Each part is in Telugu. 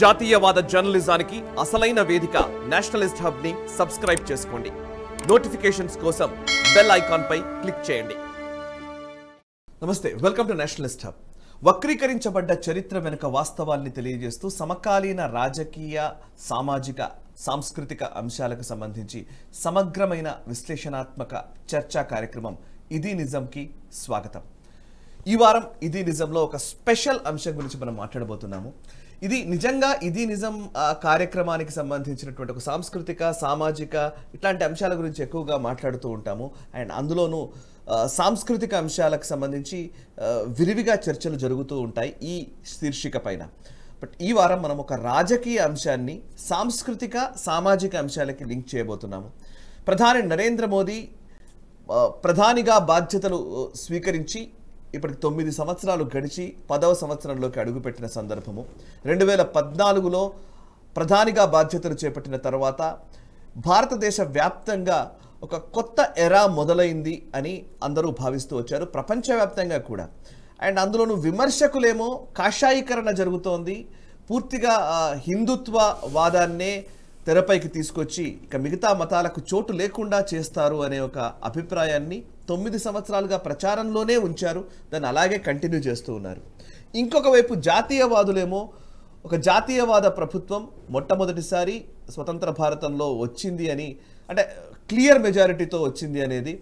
జాతీయవాద జర్నలిజానికి అసలైన వేదిక నేషనలిస్ట్ హబ్ ని సబ్స్క్రైబ్ చేసుకోండి నోటిఫికేషన్స్ కోసం బెల్ ఐకాన్ పై క్లిక్ చేయండి నమస్తే వెల్కమ్ టు నేషనలిస్ట్ హబ్ వక్రీకరించబడ్డ చరిత్ర వెనుక వాస్తవాల్ని తెలియజేస్తూ సమకాలీన రాజకీయ సామాజిక సాంస్కృతిక అంశాలకు సంబంధించి సమగ్రమైన విశ్లేషణాత్మక చర్చా కార్యక్రమం ఇది నిజంకి స్వాగతం ఈ వారం ఇది నిజంలో ఒక స్పెషల్ అంశం గురించి మనం మాట్లాడబోతున్నాము ఇది నిజంగా ఇది నిజం కార్యక్రమానికి సంబంధించినటువంటి ఒక సాంస్కృతిక సామాజిక ఇట్లాంటి అంశాల గురించి ఎక్కువగా మాట్లాడుతూ ఉంటాము అండ్ అందులోనూ సాంస్కృతిక అంశాలకు సంబంధించి విరివిగా చర్చలు జరుగుతూ ఉంటాయి ఈ శీర్షిక పైన బట్ ఈ వారం మనం ఒక రాజకీయ అంశాన్ని సాంస్కృతిక సామాజిక అంశాలకి లింక్ చేయబోతున్నాము ప్రధాని నరేంద్ర మోదీ ప్రధానిగా బాధ్యతలు స్వీకరించి ఇప్పటికి తొమ్మిది సంవత్సరాలు గడిచి పదవ సంవత్సరంలోకి అడుగుపెట్టిన సందర్భము రెండు వేల పద్నాలుగులో ప్రధానిగా బాధ్యతలు చేపట్టిన తర్వాత భారతదేశ వ్యాప్తంగా ఒక కొత్త ఎరా మొదలైంది అని అందరూ భావిస్తూ వచ్చారు ప్రపంచవ్యాప్తంగా కూడా అండ్ అందులోనూ విమర్శకులేమో కాషాయీకరణ జరుగుతోంది పూర్తిగా హిందుత్వ వాదాన్నే తెరపైకి తీసుకొచ్చి ఇక మిగతా మతాలకు చోటు లేకుండా చేస్తారు అనే ఒక అభిప్రాయాన్ని తొమ్మిది సంవత్సరాలుగా ప్రచారంలోనే ఉంచారు దాన్ని అలాగే కంటిన్యూ చేస్తూ ఉన్నారు ఇంకొక వైపు జాతీయవాదులేమో ఒక జాతీయవాద ప్రభుత్వం మొట్టమొదటిసారి స్వతంత్ర భారతంలో వచ్చింది అని అంటే క్లియర్ మెజారిటీతో వచ్చింది అనేది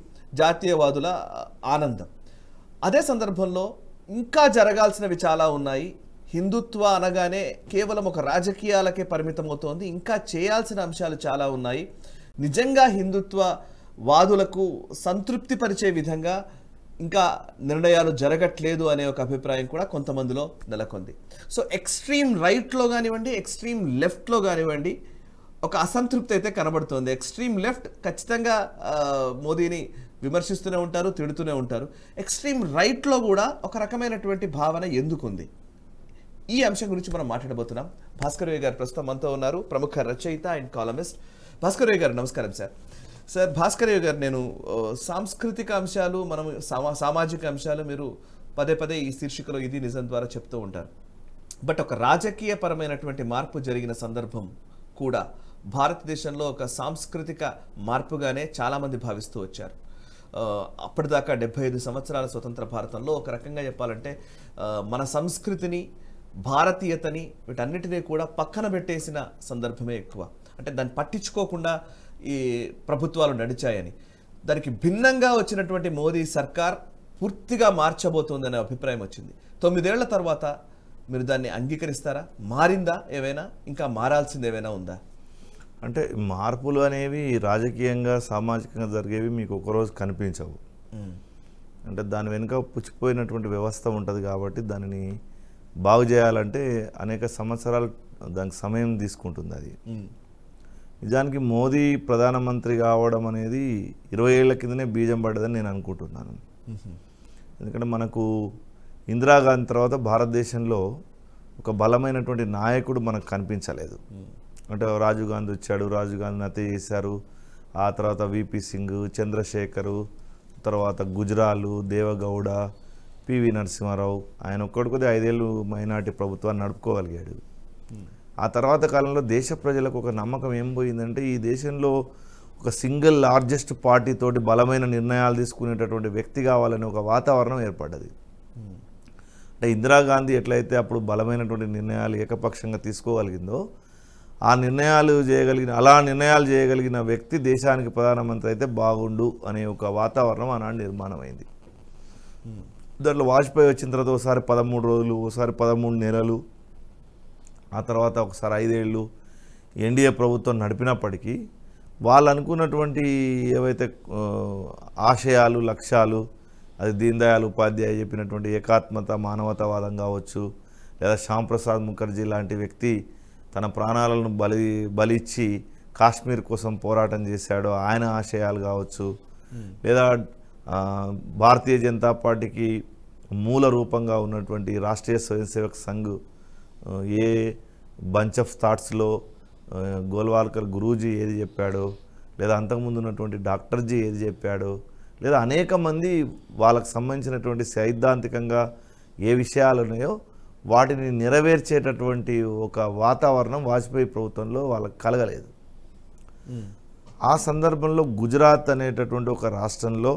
జాతీయవాదుల ఆనందం అదే సందర్భంలో ఇంకా జరగాల్సినవి చాలా ఉన్నాయి హిందుత్వ అనగానే కేవలం ఒక రాజకీయాలకే పరిమితమవుతోంది ఇంకా చేయాల్సిన అంశాలు చాలా ఉన్నాయి నిజంగా హిందుత్వ వాదులకు సంతృప్తిపరిచే విధంగా ఇంకా నిర్ణయాలు జరగట్లేదు అనే ఒక అభిప్రాయం కూడా కొంతమందిలో నెలకొంది సో ఎక్స్ట్రీమ్ రైట్లో కానివ్వండి ఎక్స్ట్రీమ్ లెఫ్ట్లో కానివ్వండి ఒక అసంతృప్తి అయితే కనబడుతోంది ఎక్స్ట్రీమ్ లెఫ్ట్ ఖచ్చితంగా మోదీని విమర్శిస్తూనే ఉంటారు తిడుతూనే ఉంటారు ఎక్స్ట్రీమ్ రైట్లో కూడా ఒక రకమైనటువంటి భావన ఎందుకుంది ఈ అంశం గురించి మనం మాట్లాడబోతున్నాం భాస్కర్ గారు ప్రస్తుతం మనతో ఉన్నారు ప్రముఖ రచయిత అండ్ కాలమిస్ట్ భాస్కర్ గారు నమస్కారం సార్ సార్ భాస్కర్ గారు నేను సాంస్కృతిక అంశాలు మనం సామాజిక అంశాలు మీరు పదే పదే ఈ శీర్షికలో ఇది నిజం ద్వారా చెప్తూ ఉంటారు బట్ ఒక రాజకీయపరమైనటువంటి మార్పు జరిగిన సందర్భం కూడా భారతదేశంలో ఒక సాంస్కృతిక మార్పుగానే చాలామంది భావిస్తూ వచ్చారు అప్పటిదాకా డెబ్బై ఐదు సంవత్సరాల స్వతంత్ర భారతంలో ఒక రకంగా చెప్పాలంటే మన సంస్కృతిని భారతీయతని వీటన్నిటినీ కూడా పక్కన పెట్టేసిన సందర్భమే ఎక్కువ అంటే దాన్ని పట్టించుకోకుండా ఈ ప్రభుత్వాలు నడిచాయని దానికి భిన్నంగా వచ్చినటువంటి మోదీ సర్కార్ పూర్తిగా మార్చబోతోందనే అభిప్రాయం వచ్చింది తొమ్మిదేళ్ల తర్వాత మీరు దాన్ని అంగీకరిస్తారా మారిందా ఏవైనా ఇంకా మారాల్సింది ఏవైనా ఉందా అంటే మార్పులు అనేవి రాజకీయంగా సామాజికంగా జరిగేవి మీకు ఒకరోజు కనిపించవు అంటే దాని వెనుక పుచ్చిపోయినటువంటి వ్యవస్థ ఉంటుంది కాబట్టి దానిని బాగు చేయాలంటే అనేక సంవత్సరాలు దానికి సమయం తీసుకుంటుంది అది నిజానికి మోదీ ప్రధానమంత్రి కావడం అనేది ఇరవై ఏళ్ల కిందనే బీజం పడ్డదని నేను అనుకుంటున్నాను ఎందుకంటే మనకు ఇందిరాగాంధీ తర్వాత భారతదేశంలో ఒక బలమైనటువంటి నాయకుడు మనకు కనిపించలేదు అంటే రాజీవ్ గాంధీ వచ్చాడు రాజీవ్ గాంధీని హత్య చేశారు ఆ తర్వాత విపి సింగ్ చంద్రశేఖరు తర్వాత గుజరాలు దేవగౌడ పివి నరసింహారావు ఆయన ఒక్కడికొద్ది ఐదేళ్ళు మైనార్టీ ప్రభుత్వాన్ని నడుపుకోగలిగాడు ఆ తర్వాత కాలంలో దేశ ప్రజలకు ఒక నమ్మకం ఏం పోయిందంటే ఈ దేశంలో ఒక సింగిల్ లార్జెస్ట్ పార్టీతోటి బలమైన నిర్ణయాలు తీసుకునేటటువంటి వ్యక్తి కావాలనే ఒక వాతావరణం ఏర్పడ్డది అంటే ఇందిరాగాంధీ ఎట్లయితే అప్పుడు బలమైనటువంటి నిర్ణయాలు ఏకపక్షంగా తీసుకోగలిగిందో ఆ నిర్ణయాలు చేయగలిగిన అలా నిర్ణయాలు చేయగలిగిన వ్యక్తి దేశానికి ప్రధానమంత్రి అయితే బాగుండు అనే ఒక వాతావరణం ఆనాడు నిర్మాణమైంది దాంట్లో వాజ్పేయి వచ్చిన తర్వాత ఒకసారి పదమూడు రోజులు ఒకసారి పదమూడు నెలలు ఆ తర్వాత ఒకసారి ఐదేళ్ళు ఎన్డీఏ ప్రభుత్వం నడిపినప్పటికీ వాళ్ళు అనుకున్నటువంటి ఏవైతే ఆశయాలు లక్ష్యాలు అది దీన్ దయాళ్ ఉపాధ్యాయ చెప్పినటువంటి ఏకాత్మత మానవతావాదం కావచ్చు లేదా శ్యాంప్రసాద్ ముఖర్జీ లాంటి వ్యక్తి తన ప్రాణాలను బలి బలిచ్చి కాశ్మీర్ కోసం పోరాటం చేశాడు ఆయన ఆశయాలు కావచ్చు లేదా భారతీయ జనతా పార్టీకి మూల రూపంగా ఉన్నటువంటి Rashtriya Swayamsevak Sangh a bunch of థాట్స్లో గోల్వాల్కర్ గురూజీ ఏది చెప్పాడో లేదా అంతకుముందు ఉన్నటువంటి డాక్టర్జీ ఏది చెప్పాడో లేదా అనేక మంది వాళ్ళకు సంబంధించినటువంటి సైద్ధాంతికంగా ఏ విషయాలు ఉన్నాయో వాటిని నెరవేర్చేటటువంటి ఒక వాతావరణం వాజ్పేయి ప్రభుత్వంలో వాళ్ళకి కలగలేదు ఆ సందర్భంలో గుజరాత్ అనేటటువంటి ఒక రాష్ట్రంలో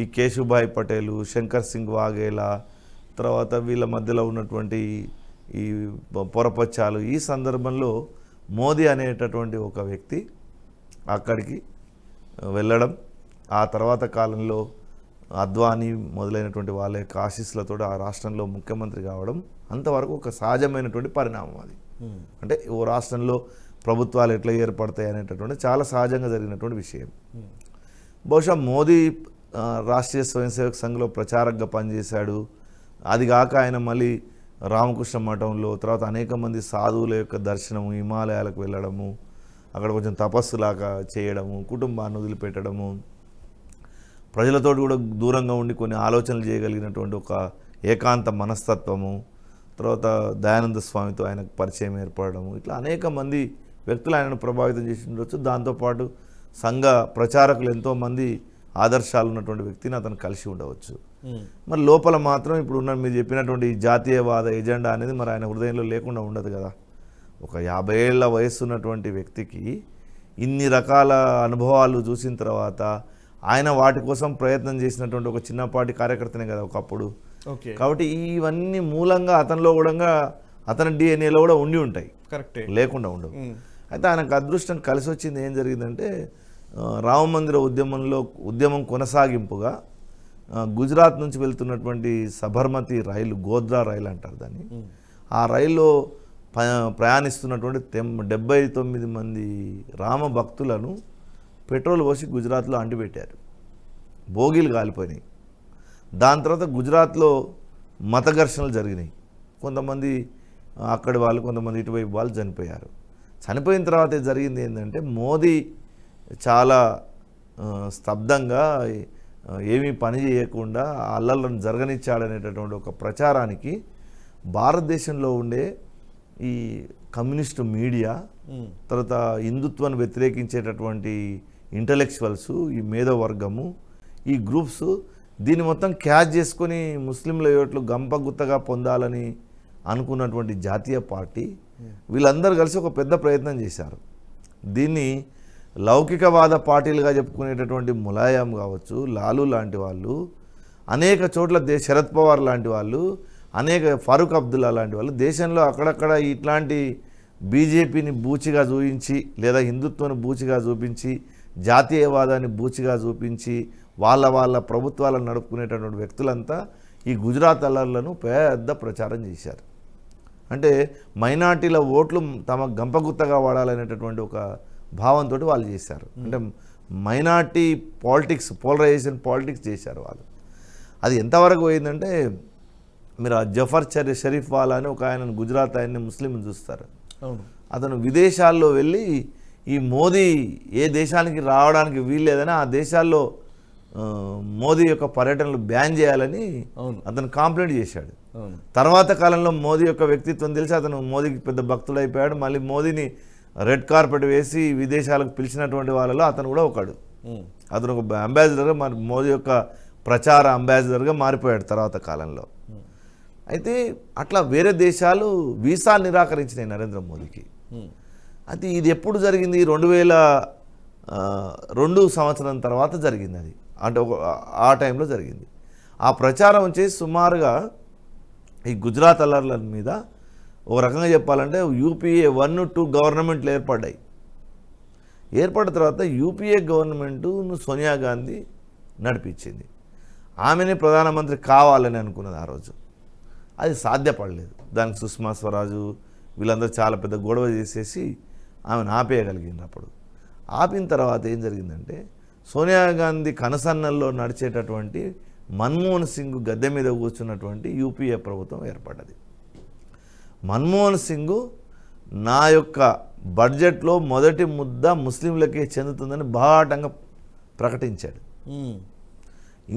ఈ కేశుభాయ్ పటేలు శంకర్ సింగ్ వాఘేలా తర్వాత వీళ్ళ మధ్యలో ఉన్నటువంటి ఈ పొరపచ్చాలు ఈ సందర్భంలో మోదీ అనేటటువంటి ఒక వ్యక్తి అక్కడికి వెళ్ళడం ఆ తర్వాత కాలంలో అద్వానీ మొదలైనటువంటి వాళ్ళ యొక్క ఆశీస్సులతో ఆ రాష్ట్రంలో ముఖ్యమంత్రి కావడం అంతవరకు ఒక సహజమైనటువంటి పరిణామం అది అంటే ఓ రాష్ట్రంలో ప్రభుత్వాలు ఎట్లా ఏర్పడతాయి అనేటటువంటి చాలా సహజంగా జరిగినటువంటి విషయం బహుశా మోదీ రాష్ట్రీయ స్వయంసేవక సంఘంలో ప్రచారంగా పనిచేశాడు అది కాక ఆయన మళ్ళీ రామకృష్ణ మఠంలో తర్వాత అనేక మంది సాధువుల యొక్క దర్శనము హిమాలయాలకు వెళ్ళడము అక్కడ కొంచెం తపస్సులాగా చేయడము కుటుంబాన్ని వదిలిపెట్టడము ప్రజలతో కూడా దూరంగా ఉండి కొన్ని ఆలోచనలు చేయగలిగినటువంటి ఒక ఏకాంత మనస్తత్వము తర్వాత దయానంద స్వామితో ఆయనకు పరిచయం ఏర్పడము ఇట్లా అనేక మంది వ్యక్తులు ఆయనను ప్రభావితం చేసి ఉండొచ్చు దాంతోపాటు సంఘ ప్రచారకులు ఎంతోమంది ఆదర్శాలు ఉన్నటువంటి వ్యక్తిని అతను కలిసి ఉండవచ్చు మరి లోపల మాత్రం ఇప్పుడు ఉన్న మీరు చెప్పినటువంటి జాతీయవాద ఎజెండా అనేది మరి ఆయన హృదయంలో లేకుండా ఉండదు కదా ఒక యాభై ఏళ్ళ వయస్సు ఉన్నటువంటి వ్యక్తికి ఇన్ని రకాల అనుభవాలు చూసిన తర్వాత ఆయన వాటి కోసం ప్రయత్నం చేసినటువంటి ఒక చిన్నపాటి కార్యకర్తనే కదా ఒకప్పుడు కాబట్టి ఇవన్నీ మూలంగా అతనిలో కూడా అతని డిఎన్ఏలో కూడా ఉండి ఉంటాయి కరెక్టే లేకుండా ఉండవు అయితే ఆయనకు అదృష్టం కలిసి వచ్చింది ఏం జరిగిందంటే రామ మందిర ఉద్యమంలో ఉద్యమం కొనసాగింపుగా గుజరాత్ నుంచి వెళ్తున్నటువంటి సబర్మతి రైలు గోద్రా రైలు అంటారు దాన్ని ఆ రైల్లో ప్రయాణిస్తున్నటువంటి డెబ్బై తొమ్మిది మంది రామ భక్తులను పెట్రోల్ పోసి గుజరాత్లో అంటిపెట్టారు భోగిలు కాలిపోయినాయి దాని తర్వాత గుజరాత్లో మత ఘర్షణలు జరిగినాయి కొంతమంది అక్కడి వాళ్ళు కొంతమంది ఇటువైపు వాళ్ళు చనిపోయారు చనిపోయిన తర్వాత జరిగింది ఏంటంటే మోదీ చాలా స్తబ్దంగా ఏమీ పని చేయకుండా అల్లలను జరగనిచ్చాడనేటటువంటి ఒక ప్రచారానికి భారతదేశంలో ఉండే ఈ కమ్యూనిస్టు మీడియా తర్వాత హిందుత్వాన్ని వ్యతిరేకించేటటువంటి ఇంటలెక్చువల్స్ ఈ మేధోవర్గము ఈ గ్రూప్స్ దీన్ని మొత్తం క్యాచ్ చేసుకొని ముస్లింల గంప గంపగుత్తగా పొందాలని అనుకున్నటువంటి జాతీయ పార్టీ వీళ్ళందరూ కలిసి ఒక పెద్ద ప్రయత్నం చేశారు దీన్ని లౌకికవాద పార్టీలుగా చెప్పుకునేటటువంటి ములాయం కావచ్చు లాలు లాంటి వాళ్ళు అనేక చోట్ల దే శరద్ పవార్ లాంటి వాళ్ళు అనేక ఫారూక్ అబ్దుల్లా లాంటి వాళ్ళు దేశంలో అక్కడక్కడ ఇట్లాంటి బీజేపీని బూచిగా చూపించి లేదా హిందుత్వాన్ని బూచిగా చూపించి జాతీయవాదాన్ని బూచిగా చూపించి వాళ్ళ వాళ్ళ ప్రభుత్వాలను నడుపుకునేటటువంటి వ్యక్తులంతా ఈ గుజరాత్ అల్లర్లను పెద్ద ప్రచారం చేశారు అంటే మైనార్టీల ఓట్లు తమ గంపగుత్తగా వాడాలనేటటువంటి ఒక భావంతో వాళ్ళు చేశారు అంటే మైనార్టీ పాలిటిక్స్ పోలరైజేషన్ పాలిటిక్స్ చేశారు వాళ్ళు అది ఎంతవరకు పోయిందంటే మీరు ఆ జఫర్ చరీ షరీఫ్ వాలా అని ఒక ఆయన గుజరాత్ ఆయన ముస్లిం చూస్తారు అతను విదేశాల్లో వెళ్ళి ఈ మోదీ ఏ దేశానికి రావడానికి వీల్లేదని ఆ దేశాల్లో మోదీ యొక్క పర్యటనలు బ్యాన్ చేయాలని అతను కాంప్లైంట్ చేశాడు తర్వాత కాలంలో మోదీ యొక్క వ్యక్తిత్వం తెలిసి అతను మోదీకి పెద్ద అయిపోయాడు మళ్ళీ మోదీని రెడ్ కార్పెట్ వేసి విదేశాలకు పిలిచినటువంటి వాళ్ళలో అతను కూడా ఒకడు అతను ఒక అంబాసిడర్గా మన మోదీ యొక్క ప్రచార అంబాసిడర్గా మారిపోయాడు తర్వాత కాలంలో అయితే అట్లా వేరే దేశాలు వీసా నిరాకరించినాయి నరేంద్ర మోదీకి అది ఇది ఎప్పుడు జరిగింది రెండు వేల రెండు సంవత్సరం తర్వాత జరిగింది అది అంటే ఒక ఆ టైంలో జరిగింది ఆ ప్రచారం వచ్చేసి సుమారుగా ఈ గుజరాత్ అల్లర్ల మీద ఒక రకంగా చెప్పాలంటే యూపీఏ వన్ టూ గవర్నమెంట్లు ఏర్పడ్డాయి ఏర్పడిన తర్వాత యూపీఏ గవర్నమెంటును సోనియా గాంధీ నడిపించింది ఆమెనే ప్రధానమంత్రి కావాలని అనుకున్నది ఆ రోజు అది సాధ్యపడలేదు దానికి సుష్మా స్వరాజు వీళ్ళందరూ చాలా పెద్ద గొడవ చేసేసి ఆమెను ఆపేయగలిగింది అప్పుడు ఆపిన తర్వాత ఏం జరిగిందంటే సోనియా గాంధీ కనసన్నల్లో నడిచేటటువంటి మన్మోహన్ సింగ్ గద్దె మీద కూర్చున్నటువంటి యూపీఏ ప్రభుత్వం ఏర్పడ్డది మన్మోహన్ సింగ్ నా యొక్క బడ్జెట్లో మొదటి ముద్ద ముస్లింలకే చెందుతుందని బాటంగా ప్రకటించాడు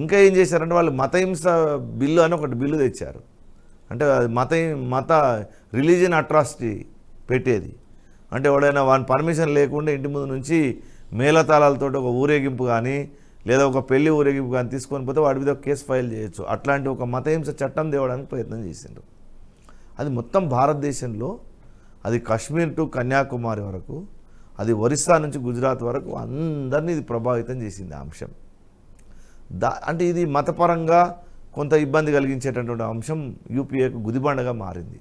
ఇంకా ఏం చేశారంటే వాళ్ళు మతహింస బిల్లు అని ఒకటి బిల్లు తెచ్చారు అంటే మత మత రిలీజియన్ అట్రాసిటీ పెట్టేది అంటే ఎవడైనా వాని పర్మిషన్ లేకుండా ఇంటి ముందు నుంచి మేళతాళాలతో ఒక ఊరేగింపు కానీ లేదా ఒక పెళ్లి ఊరేగింపు కానీ తీసుకొని పోతే వాడి మీద కేసు ఫైల్ చేయొచ్చు అట్లాంటి ఒక మతహింస చట్టం తేవడానికి ప్రయత్నం చేసిండ్రు అది మొత్తం భారతదేశంలో అది కాశ్మీర్ టు కన్యాకుమారి వరకు అది ఒరిస్సా నుంచి గుజరాత్ వరకు అందరినీ ఇది ప్రభావితం చేసింది అంశం దా అంటే ఇది మతపరంగా కొంత ఇబ్బంది కలిగించేటటువంటి అంశం యూపీఏకు గుదిబండగా మారింది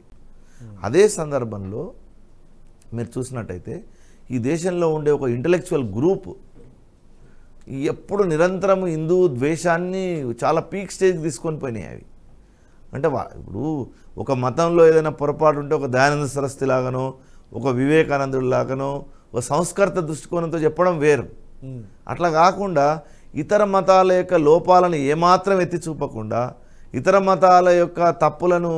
అదే సందర్భంలో మీరు చూసినట్టయితే ఈ దేశంలో ఉండే ఒక ఇంటలెక్చువల్ గ్రూప్ ఎప్పుడు నిరంతరం హిందూ ద్వేషాన్ని చాలా పీక్ స్టేజ్కి తీసుకొని పోయినాయి అవి అంటే ఇప్పుడు ఒక మతంలో ఏదైనా పొరపాటు ఉంటే ఒక దయానంద సరస్తి లాగానో ఒక వివేకానందుడు లాగానో ఒక సంస్కృత దృష్టికోణంతో చెప్పడం వేరు అట్లా కాకుండా ఇతర మతాల యొక్క లోపాలను ఏమాత్రం ఎత్తి చూపకుండా ఇతర మతాల యొక్క తప్పులను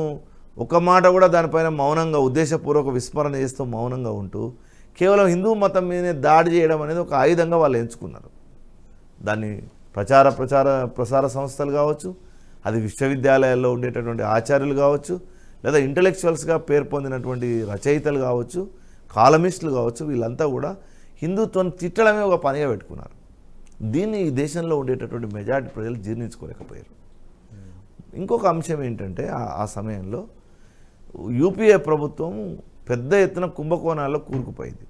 ఒక మాట కూడా దానిపైన మౌనంగా ఉద్దేశపూర్వక విస్మరణ చేస్తూ మౌనంగా ఉంటూ కేవలం హిందూ మతం మీదనే దాడి చేయడం అనేది ఒక ఆయుధంగా వాళ్ళు ఎంచుకున్నారు దాన్ని ప్రచార ప్రచార ప్రసార సంస్థలు కావచ్చు అది విశ్వవిద్యాలయాల్లో ఉండేటటువంటి ఆచార్యులు కావచ్చు లేదా ఇంటలెక్చువల్స్గా పేరు పొందినటువంటి రచయితలు కావచ్చు కాలమిస్టులు కావచ్చు వీళ్ళంతా కూడా హిందుత్వం తిట్టడమే ఒక పనిగా పెట్టుకున్నారు దీన్ని ఈ దేశంలో ఉండేటటువంటి మెజారిటీ ప్రజలు జీర్ణించుకోలేకపోయారు ఇంకొక అంశం ఏంటంటే ఆ సమయంలో యూపీఏ ప్రభుత్వం పెద్ద ఎత్తున కుంభకోణాల్లో కూరుకుపోయింది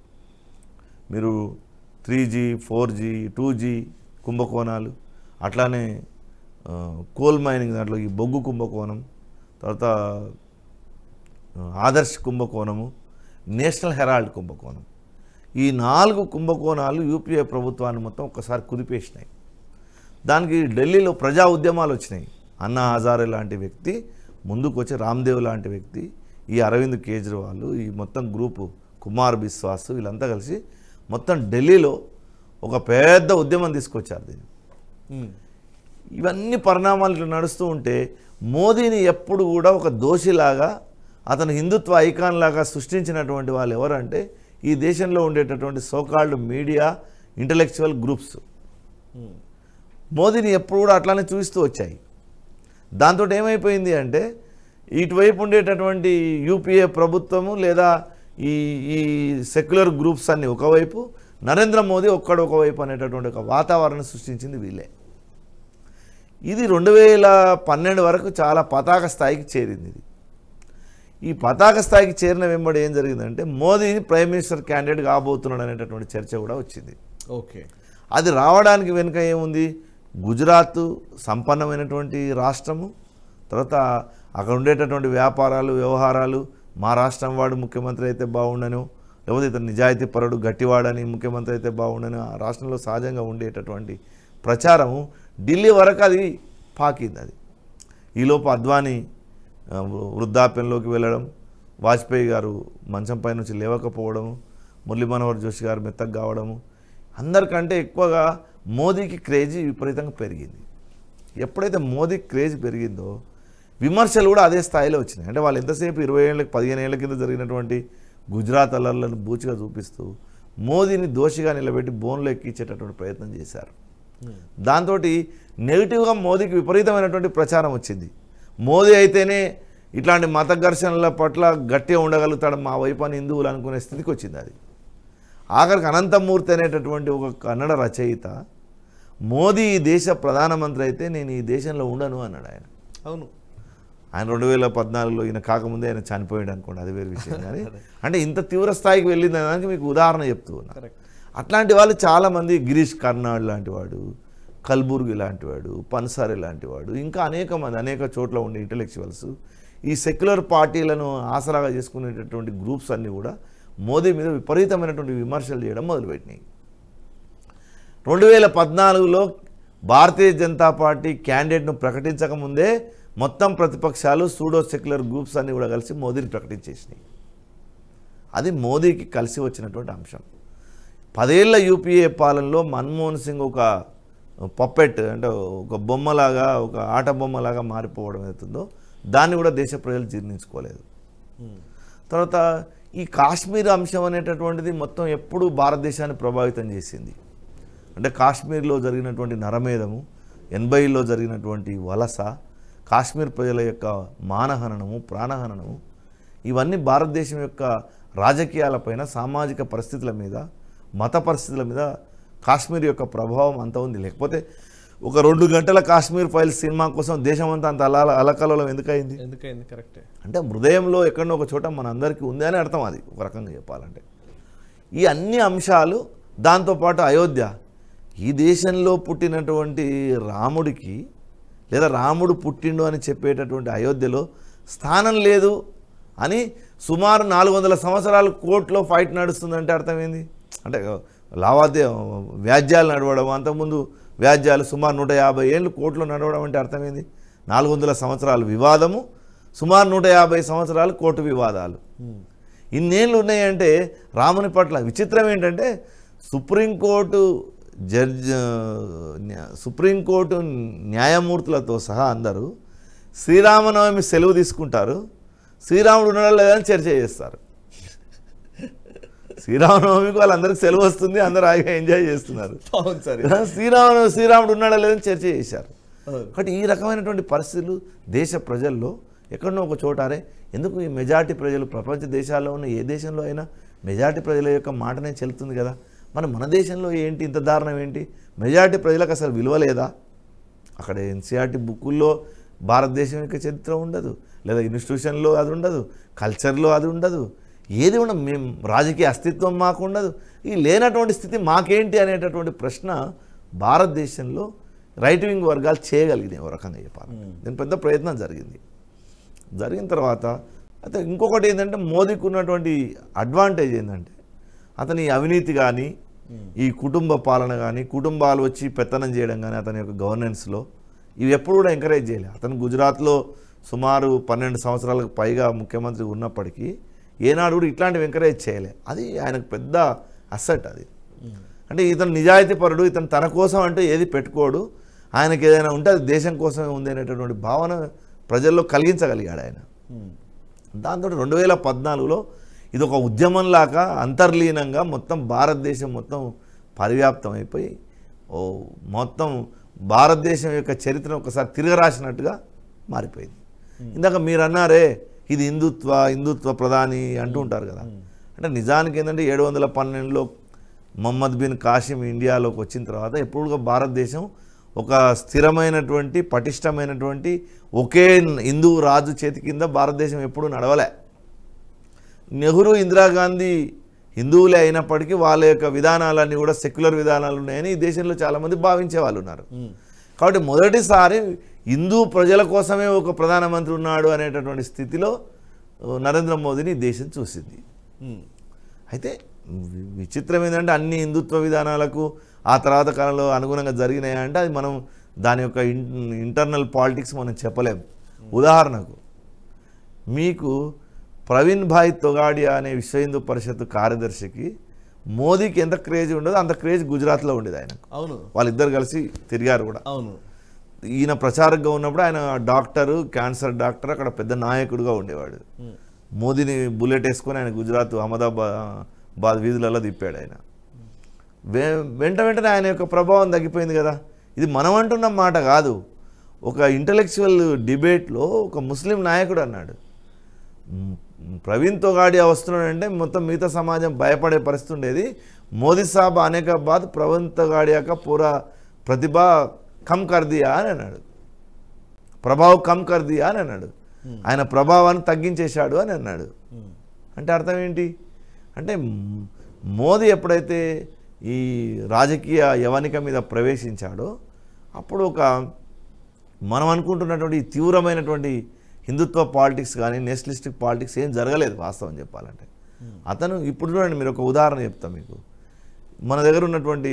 మీరు three G four G two G కుంభకోణాలు అట్లానే కోల్ మైనింగ్ దాంట్లో ఈ బొగ్గు కుంభకోణం తర్వాత ఆదర్శ్ కుంభకోణము నేషనల్ హెరాల్డ్ కుంభకోణం ఈ నాలుగు కుంభకోణాలు యూపీఏ ప్రభుత్వాన్ని మొత్తం ఒకసారి కుదిపేసినాయి దానికి ఢిల్లీలో ప్రజా ఉద్యమాలు వచ్చినాయి అన్నా హజారే లాంటి వ్యక్తి ముందుకు వచ్చి రామ్దేవ్ లాంటి వ్యక్తి ఈ అరవింద్ కేజ్రీవాల్ ఈ మొత్తం గ్రూపు కుమార్ బిశ్వాస్ వీళ్ళంతా కలిసి మొత్తం ఢిల్లీలో ఒక పెద్ద ఉద్యమం తీసుకొచ్చారు దీన్ని ఇవన్నీ పరిణామాలు నడుస్తూ ఉంటే మోదీని ఎప్పుడు కూడా ఒక దోషిలాగా అతను హిందుత్వ ఐకాన్ లాగా సృష్టించినటువంటి వాళ్ళు ఎవరంటే ఈ దేశంలో ఉండేటటువంటి సోకాల్డ్ మీడియా ఇంటలెక్చువల్ గ్రూప్స్ మోదీని ఎప్పుడు కూడా అట్లానే చూపిస్తూ వచ్చాయి దాంతో ఏమైపోయింది అంటే ఇటువైపు ఉండేటటువంటి యూపీఏ ప్రభుత్వము లేదా ఈ ఈ సెక్యులర్ గ్రూప్స్ అన్నీ ఒకవైపు నరేంద్ర మోదీ ఒక్కడొకవైపు అనేటటువంటి ఒక వాతావరణం సృష్టించింది వీళ్ళే ఇది రెండు వేల పన్నెండు వరకు చాలా పతాక స్థాయికి చేరింది ఇది ఈ పతాక స్థాయికి చేరిన వెంబడి ఏం జరిగిందంటే మోదీ ప్రైమ్ మినిస్టర్ క్యాండిడేట్ కాబోతున్నాడు అనేటటువంటి చర్చ కూడా వచ్చింది ఓకే అది రావడానికి వెనుక ఏముంది గుజరాత్ సంపన్నమైనటువంటి రాష్ట్రము తర్వాత అక్కడ ఉండేటటువంటి వ్యాపారాలు వ్యవహారాలు మా రాష్ట్రం వాడు ముఖ్యమంత్రి అయితే బాగుండను లేకపోతే ఇతను నిజాయితీ పరుడు గట్టివాడని ముఖ్యమంత్రి అయితే బాగుండని ఆ రాష్ట్రంలో సహజంగా ఉండేటటువంటి ప్రచారం ఢిల్లీ వరకు అది పాకింది అది ఈలోపు అద్వానీ వృద్ధాప్యంలోకి వెళ్ళడం వాజ్పేయి గారు మంచం పై నుంచి లేవకపోవడము మురళీ మనోహర్ జోషి గారు మెత్తకు కావడము అందరికంటే ఎక్కువగా మోదీకి క్రేజీ విపరీతంగా పెరిగింది ఎప్పుడైతే మోదీ క్రేజ్ పెరిగిందో విమర్శలు కూడా అదే స్థాయిలో వచ్చినాయి అంటే వాళ్ళు ఎంతసేపు ఇరవై ఏళ్ళకి పదిహేను ఏళ్ళ కింద జరిగినటువంటి గుజరాత్ అల్లర్లను బూచిగా చూపిస్తూ మోదీని దోషిగా నిలబెట్టి బోన్లో ఎక్కించేటటువంటి ప్రయత్నం చేశారు దాంతో నెగిటివ్గా మోదీకి విపరీతమైనటువంటి ప్రచారం వచ్చింది మోదీ అయితేనే ఇట్లాంటి మత ఘర్షణల పట్ల గట్టిగా ఉండగలుగుతాడు మా వైపు అని హిందువులు అనుకునే స్థితికి వచ్చింది అది ఆఖరికి అనంతమూర్తి అనేటటువంటి ఒక కన్నడ రచయిత మోదీ ఈ దేశ ప్రధానమంత్రి అయితే నేను ఈ దేశంలో ఉండను అన్నాడు ఆయన అవును ఆయన రెండు వేల పద్నాలుగులో ఈయన కాకముందే ఆయన చనిపోయాడు అనుకోండి అది వేరే విషయం కానీ అంటే ఇంత తీవ్ర స్థాయికి వెళ్ళిందనడానికి మీకు ఉదాహరణ చెప్తూ ఉన్నా అట్లాంటి వాళ్ళు చాలామంది గిరీష్ కర్నాడ్ లాంటివాడు కల్బుర్గి లాంటివాడు పన్సారి లాంటివాడు ఇంకా అనేక మంది అనేక చోట్ల ఉండే ఇంటలెక్చువల్స్ ఈ సెక్యులర్ పార్టీలను ఆసరాగా చేసుకునేటటువంటి గ్రూప్స్ అన్నీ కూడా మోదీ మీద విపరీతమైనటువంటి విమర్శలు చేయడం మొదలుపెట్టినాయి రెండు వేల పద్నాలుగులో భారతీయ జనతా పార్టీ క్యాండిడేట్ను ప్రకటించకముందే మొత్తం ప్రతిపక్షాలు సూడో సెక్యులర్ గ్రూప్స్ అన్నీ కూడా కలిసి మోదీని ప్రకటించేసినాయి అది మోదీకి కలిసి వచ్చినటువంటి అంశం పదేళ్ల యూపీఏ పాలనలో మన్మోహన్ సింగ్ ఒక పప్పెట్ అంటే ఒక బొమ్మలాగా ఒక ఆట బొమ్మలాగా మారిపోవడం అవుతుందో దాన్ని కూడా దేశ ప్రజలు జీర్ణించుకోలేదు తర్వాత ఈ కాశ్మీర్ అంశం అనేటటువంటిది మొత్తం ఎప్పుడూ భారతదేశాన్ని ప్రభావితం చేసింది అంటే కాశ్మీర్లో జరిగినటువంటి నరమేధము ఎనభైలో జరిగినటువంటి వలస కాశ్మీర్ ప్రజల యొక్క మానహననము ప్రాణహననము ఇవన్నీ భారతదేశం యొక్క రాజకీయాలపైన సామాజిక పరిస్థితుల మీద మత పరిస్థితుల మీద కాశ్మీర్ యొక్క ప్రభావం అంత ఉంది లేకపోతే ఒక రెండు గంటల కాశ్మీర్ ఫైల్ సినిమా కోసం దేశం అంతా అంత అలా అలకలలో ఎందుకైంది ఎందుకైంది కరెక్టే అంటే హృదయంలో ఎక్కడో ఒక చోట అందరికీ ఉంది అని అర్థం అది ఒక రకంగా చెప్పాలంటే ఈ అన్ని అంశాలు దాంతోపాటు అయోధ్య ఈ దేశంలో పుట్టినటువంటి రాముడికి లేదా రాముడు పుట్టిండు అని చెప్పేటటువంటి అయోధ్యలో స్థానం లేదు అని సుమారు నాలుగు వందల సంవత్సరాలు కోర్టులో ఫైట్ నడుస్తుందంటే అర్థమైంది అంటే లావాదే వ్యాజ్యాలు నడవడం అంతకుముందు వ్యాజ్యాలు సుమారు నూట యాభై ఏళ్ళు కోట్లు నడవడం అంటే అర్థమైంది నాలుగు వందల సంవత్సరాలు వివాదము సుమారు నూట యాభై సంవత్సరాలు కోర్టు వివాదాలు ఇన్నేళ్ళు ఉన్నాయంటే రాముని పట్ల విచిత్రం ఏంటంటే సుప్రీంకోర్టు జడ్జ్ సుప్రీంకోర్టు న్యాయమూర్తులతో సహా అందరూ శ్రీరామనవమి సెలవు తీసుకుంటారు శ్రీరాముడు ఉండడం లేదని చర్చ చేస్తారు శ్రీరామనవమికి వాళ్ళందరికి సెలవు వస్తుంది అందరూ హాయిగా ఎంజాయ్ చేస్తున్నారు అవును శ్రీరామనవమి శ్రీరాముడు ఉన్నాడా లేదని చర్చ చేశారు కాబట్టి ఈ రకమైనటువంటి పరిస్థితులు దేశ ప్రజల్లో ఎక్కడో ఒక చోట అరే ఎందుకు ఈ మెజార్టీ ప్రజలు ప్రపంచ దేశాల్లో ఉన్న ఏ దేశంలో అయినా మెజార్టీ ప్రజల యొక్క మాటనే చెల్లుతుంది కదా మన మన దేశంలో ఏంటి ఇంత దారుణం ఏంటి మెజార్టీ ప్రజలకు అసలు విలువ లేదా అక్కడ ఎన్సీఆర్టీ బుక్కుల్లో భారతదేశం యొక్క చరిత్ర ఉండదు లేదా ఇన్స్టిట్యూషన్లో అది ఉండదు కల్చర్లో అది ఉండదు ఏది ఉండదు మేము రాజకీయ అస్తిత్వం మాకుండదు ఈ లేనటువంటి స్థితి మాకేంటి అనేటటువంటి ప్రశ్న భారతదేశంలో రైట్ వింగ్ వర్గాలు చేయగలిగినాయి ఒక రకంగా చెప్పాలి దీని పెద్ద ప్రయత్నం జరిగింది జరిగిన తర్వాత అయితే ఇంకొకటి ఏంటంటే మోదీకి ఉన్నటువంటి అడ్వాంటేజ్ ఏంటంటే అతని అవినీతి కానీ ఈ కుటుంబ పాలన కానీ కుటుంబాలు వచ్చి పెత్తనం చేయడం కానీ అతని యొక్క గవర్నెన్స్లో ఇవి ఎప్పుడు కూడా ఎంకరేజ్ చేయలేదు అతను గుజరాత్లో సుమారు పన్నెండు సంవత్సరాలకు పైగా ముఖ్యమంత్రి ఉన్నప్పటికీ ఏనాడు కూడా ఇట్లాంటివి ఎంకరేజ్ చేయలే అది ఆయనకు పెద్ద అసెట్ అది అంటే ఇతను నిజాయితీ పరుడు ఇతను తన కోసం అంటే ఏది పెట్టుకోడు ఆయనకి ఏదైనా ఉంటే అది దేశం కోసమే ఉంది అనేటటువంటి భావన ప్రజల్లో కలిగించగలిగాడు ఆయన దాంతో రెండు వేల పద్నాలుగులో ఇది ఒక ఉద్యమంలాగా అంతర్లీనంగా మొత్తం భారతదేశం మొత్తం పరివ్యాప్తం అయిపోయి ఓ మొత్తం భారతదేశం యొక్క చరిత్రను ఒకసారి తిరగరాసినట్టుగా మారిపోయింది ఇందాక మీరు అన్నారే ఇది హిందుత్వ హిందుత్వ ప్రధాని అంటూ ఉంటారు కదా అంటే నిజానికి ఏంటంటే ఏడు వందల పన్నెండులో మహమ్మద్ బిన్ కాసిం ఇండియాలోకి వచ్చిన తర్వాత ఎప్పుడుగా భారతదేశం ఒక స్థిరమైనటువంటి పటిష్టమైనటువంటి ఒకే హిందూ రాజు చేతి కింద భారతదేశం ఎప్పుడూ నడవలే నెహ్రూ ఇందిరాగాంధీ హిందువులే అయినప్పటికీ వాళ్ళ యొక్క విధానాలన్నీ కూడా సెక్యులర్ విధానాలు ఉన్నాయని ఈ దేశంలో చాలామంది భావించే వాళ్ళు ఉన్నారు కాబట్టి మొదటిసారి హిందూ ప్రజల కోసమే ఒక ప్రధానమంత్రి ఉన్నాడు అనేటటువంటి స్థితిలో నరేంద్ర మోదీని దేశం చూసింది అయితే విచిత్రం ఏంటంటే అన్ని హిందుత్వ విధానాలకు ఆ తర్వాత కాలంలో అనుగుణంగా జరిగినాయా అంటే అది మనం దాని యొక్క ఇంటర్నల్ పాలిటిక్స్ మనం చెప్పలేము ఉదాహరణకు మీకు ప్రవీణ్ భాయ్ తొగాడియా అనే విశ్వ హిందూ పరిషత్ కార్యదర్శికి మోదీకి ఎంత క్రేజ్ ఉండదు అంత క్రేజ్ గుజరాత్లో ఉండేది ఆయన అవును వాళ్ళిద్దరు కలిసి తిరిగారు కూడా అవును ఈయన ప్రచారంగా ఉన్నప్పుడు ఆయన డాక్టరు క్యాన్సర్ డాక్టర్ అక్కడ పెద్ద నాయకుడుగా ఉండేవాడు మోదీని బుల్లెట్ వేసుకొని ఆయన గుజరాత్ అహ్మదాబాద్ వీధులలో తిప్పాడు ఆయన వెంట వెంటనే ఆయన యొక్క ప్రభావం తగ్గిపోయింది కదా ఇది మనం అంటున్న మాట కాదు ఒక ఇంటలెక్చువల్ డిబేట్లో ఒక ముస్లిం నాయకుడు అన్నాడు ప్రవీణ్తో గాడి వస్తున్నాడంటే మొత్తం మిగతా సమాజం భయపడే పరిస్థితి ఉండేది మోదీ సాబ్ అనేక బాద్ ప్రవీణ్తో గాడియాక పూరా ప్రతిభ కమ్ కర్దియా అని అన్నాడు ప్రభావ్ కమ్ కర్దియా అని అన్నాడు ఆయన ప్రభావాన్ని తగ్గించేశాడు అని అన్నాడు అంటే అర్థం ఏంటి అంటే మోదీ ఎప్పుడైతే ఈ రాజకీయ యవనిక మీద ప్రవేశించాడో అప్పుడు ఒక మనం అనుకుంటున్నటువంటి తీవ్రమైనటువంటి హిందుత్వ పాలిటిక్స్ కానీ నేషనలిస్టిక్ పాలిటిక్స్ ఏం జరగలేదు వాస్తవం చెప్పాలంటే అతను ఇప్పుడు చూడండి మీరు ఒక ఉదాహరణ చెప్తాను మీకు మన దగ్గర ఉన్నటువంటి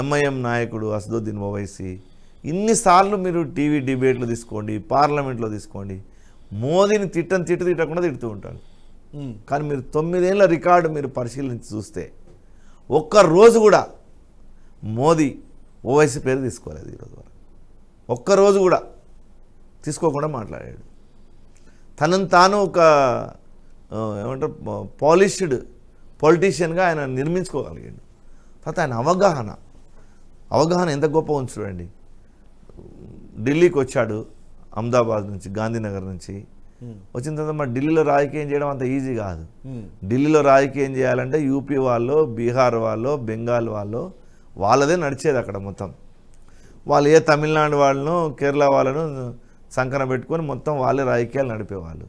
ఎంఐఎం నాయకుడు అసదుద్దీన్ ఓవైసీ ఇన్నిసార్లు మీరు టీవీ డిబేట్లు తీసుకోండి పార్లమెంట్లో తీసుకోండి మోదీని తిట్టని తిట్టు తిట్టకుండా తిడుతూ ఉంటాడు కానీ మీరు తొమ్మిదేళ్ల రికార్డు మీరు పరిశీలించి చూస్తే ఒక్క రోజు కూడా మోదీ ఓవైసీ పేరు తీసుకోలేదు ఈరోజు వరకు ఒక్కరోజు కూడా తీసుకోకుండా మాట్లాడాడు తనను తాను ఒక ఏమంటారు పాలిష్డ్ పొలిటీషియన్గా ఆయన నిర్మించుకోగలిగాడు తర్వాత ఆయన అవగాహన అవగాహన ఎంత గొప్ప ఉంది చూడండి ఢిల్లీకి వచ్చాడు అహ్మదాబాద్ నుంచి గాంధీనగర్ నుంచి వచ్చిన తర్వాత మరి ఢిల్లీలో రాజకీయం చేయడం అంత ఈజీ కాదు ఢిల్లీలో రాజకీయం చేయాలంటే యూపీ వాళ్ళు బీహార్ వాళ్ళు బెంగాల్ వాళ్ళు వాళ్ళదే నడిచేది అక్కడ మొత్తం వాళ్ళు ఏ తమిళనాడు వాళ్ళను కేరళ వాళ్ళను సంకన పెట్టుకొని మొత్తం వాళ్ళే రాజకీయాలు నడిపేవాళ్ళు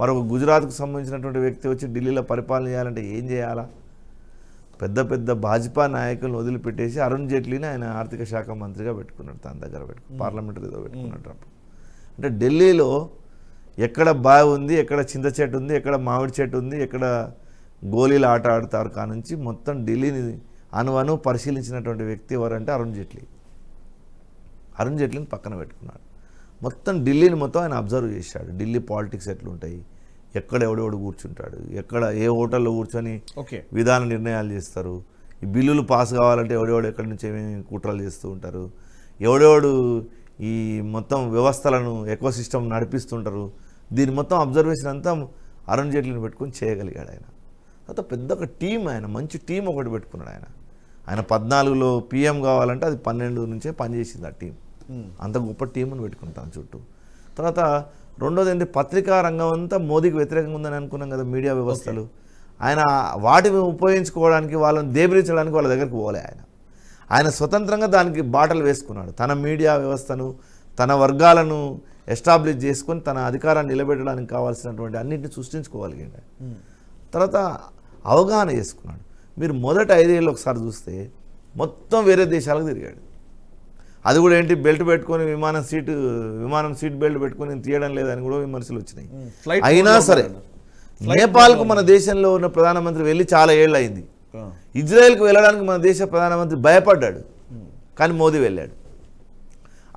మరొక గుజరాత్కు సంబంధించినటువంటి వ్యక్తి వచ్చి ఢిల్లీలో పరిపాలన చేయాలంటే ఏం చేయాలా పెద్ద పెద్ద భాజపా నాయకులను వదిలిపెట్టేసి అరుణ్ జైట్లీని ఆయన ఆర్థిక శాఖ మంత్రిగా పెట్టుకున్నాడు తన దగ్గర పెట్టుకు పార్లమెంటరీ పెట్టుకున్నాడు అంటే ఢిల్లీలో ఎక్కడ బావి ఉంది ఎక్కడ చింత చెట్టు ఉంది ఎక్కడ మామిడి చెట్టు ఉంది ఎక్కడ గోళీలు ఆట ఆడతారు కానుంచి మొత్తం ఢిల్లీని అనువను పరిశీలించినటువంటి వ్యక్తి ఎవరంటే అరుణ్ జైట్లీ అరుణ్ జైట్లీని పక్కన పెట్టుకున్నాడు మొత్తం ఢిల్లీని మొత్తం ఆయన అబ్జర్వ్ చేశాడు ఢిల్లీ పాలిటిక్స్ ఎట్లుంటాయి ఎక్కడ ఎవడెవడు కూర్చుంటాడు ఎక్కడ ఏ హోటల్లో కూర్చొని ఓకే విధాన నిర్ణయాలు చేస్తారు ఈ బిల్లులు పాస్ కావాలంటే ఎవడెవడు ఎక్కడి నుంచి ఏమేమి కుట్రలు చేస్తూ ఉంటారు ఎవడెవడు ఈ మొత్తం వ్యవస్థలను ఎకో సిస్టమ్ నడిపిస్తుంటారు దీని మొత్తం అబ్జర్వేషన్ అంతా అరుణ్ జైట్లీని పెట్టుకొని చేయగలిగాడు ఆయన తర్వాత పెద్ద ఒక టీం ఆయన మంచి టీం ఒకటి పెట్టుకున్నాడు ఆయన ఆయన పద్నాలుగులో పిఎం కావాలంటే అది పన్నెండు నుంచే పనిచేసింది ఆ టీం అంత గొప్ప టీమును పెట్టుకుంటాం చుట్టూ తర్వాత రెండోది ఏంటి పత్రికా రంగం అంతా మోదీకి వ్యతిరేకంగా ఉందని అనుకున్నాం కదా మీడియా వ్యవస్థలు ఆయన వాటిని ఉపయోగించుకోవడానికి వాళ్ళని దేబరించడానికి వాళ్ళ దగ్గరికి పోలే ఆయన ఆయన స్వతంత్రంగా దానికి బాటలు వేసుకున్నాడు తన మీడియా వ్యవస్థను తన వర్గాలను ఎస్టాబ్లిష్ చేసుకొని తన అధికారాన్ని నిలబెట్టడానికి కావాల్సినటువంటి అన్నింటిని సృష్టించుకోగలిగాడు తర్వాత అవగాహన చేసుకున్నాడు మీరు మొదట ఐదేళ్ళు ఒకసారి చూస్తే మొత్తం వేరే దేశాలకు తిరిగాడు అది కూడా ఏంటి బెల్ట్ పెట్టుకొని విమానం సీటు విమానం సీట్ బెల్ట్ పెట్టుకొని తీయడం లేదని కూడా విమర్శలు వచ్చినాయి అయినా సరే నేపాల్కు మన దేశంలో ఉన్న ప్రధానమంత్రి వెళ్ళి చాలా ఏళ్ళు అయింది ఇజ్రాయెల్కి వెళ్ళడానికి మన దేశ ప్రధానమంత్రి భయపడ్డాడు కానీ మోదీ వెళ్ళాడు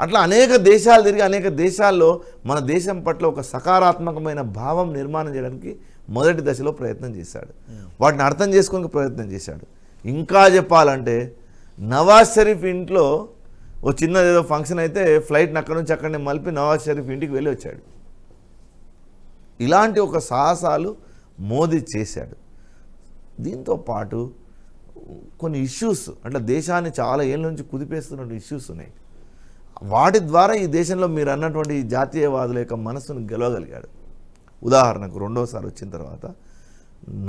అట్లా అనేక దేశాలు తిరిగి అనేక దేశాల్లో మన దేశం పట్ల ఒక సకారాత్మకమైన భావం నిర్మాణం చేయడానికి మొదటి దశలో ప్రయత్నం చేశాడు వాటిని అర్థం చేసుకోనికి ప్రయత్నం చేశాడు ఇంకా చెప్పాలంటే నవాజ్ షరీఫ్ ఇంట్లో ఓ చిన్నది ఏదో ఫంక్షన్ అయితే ఫ్లైట్ని అక్కడి నుంచి అక్కడనే మలిపి నవాజ్ షరీఫ్ ఇంటికి వెళ్ళి వచ్చాడు ఇలాంటి ఒక సాహసాలు మోదీ చేశాడు దీంతో పాటు కొన్ని ఇష్యూస్ అంటే దేశాన్ని చాలా ఏళ్ళ నుంచి కుదిపేస్తున్న ఇష్యూస్ ఉన్నాయి వాటి ద్వారా ఈ దేశంలో మీరు అన్నటువంటి జాతీయవాదుల యొక్క మనస్సును గెలవగలిగాడు ఉదాహరణకు రెండోసారి వచ్చిన తర్వాత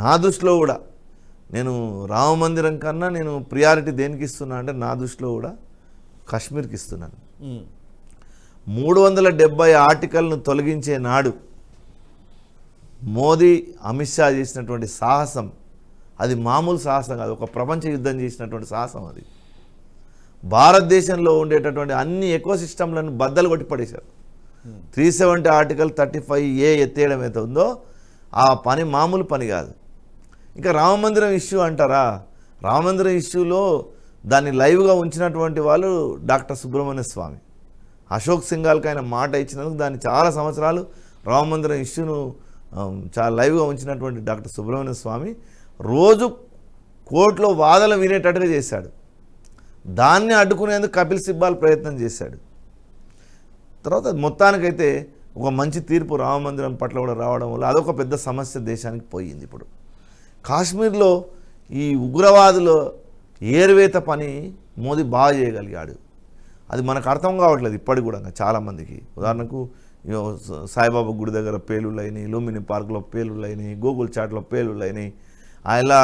నా దృష్టిలో కూడా నేను రామ మందిరం కన్నా నేను ప్రియారిటీ దేనికి ఇస్తున్నా అంటే నా దృష్టిలో కూడా కాశ్మీర్కి ఇస్తున్నాను మూడు వందల డెబ్బై ఆర్టికల్ను తొలగించే నాడు మోదీ అమిత్ షా చేసినటువంటి సాహసం అది మామూలు సాహసం కాదు ఒక ప్రపంచ యుద్ధం చేసినటువంటి సాహసం అది భారతదేశంలో ఉండేటటువంటి అన్ని ఎకో సిస్టంలను బద్దలు కొట్టి పడేశారు three seventy article thirty five A ఎత్తేయడం అయితే ఉందో ఆ పని మామూలు పని కాదు ఇంకా రామమందిరం ఇష్యూ అంటారా రామమందిరం ఇష్యూలో దాన్ని లైవ్గా ఉంచినటువంటి వాళ్ళు డాక్టర్ సుబ్రహ్మణ్య స్వామి అశోక్ సింగాల్కి ఆయన మాట ఇచ్చినందుకు దాన్ని చాలా సంవత్సరాలు రామమందిరం ఇష్యూను చాలా లైవ్గా ఉంచినటువంటి డాక్టర్ సుబ్రహ్మణ్య స్వామి రోజు కోర్టులో వాదనలు వినేటట్టుగా చేశాడు దాన్ని అడ్డుకునేందుకు కపిల్ సిబ్బాల్ ప్రయత్నం చేశాడు తర్వాత మొత్తానికైతే ఒక మంచి తీర్పు రామమందిరం పట్ల కూడా రావడం వల్ల అదొక పెద్ద సమస్య దేశానికి పోయింది ఇప్పుడు కాశ్మీర్లో ఈ ఉగ్రవాదులు ఏరువేత పని మోదీ బాగా చేయగలిగాడు అది మనకు అర్థం కావట్లేదు ఇప్పటికి కూడా చాలామందికి ఉదాహరణకు సాయిబాబా గుడి దగ్గర పేలుళ్ళు అయినాయి లూమిని పార్కులో పేలుళ్ళు అయినాయి గూగుల్ చాట్లో పేలుళ్ళు అయినాయి అలా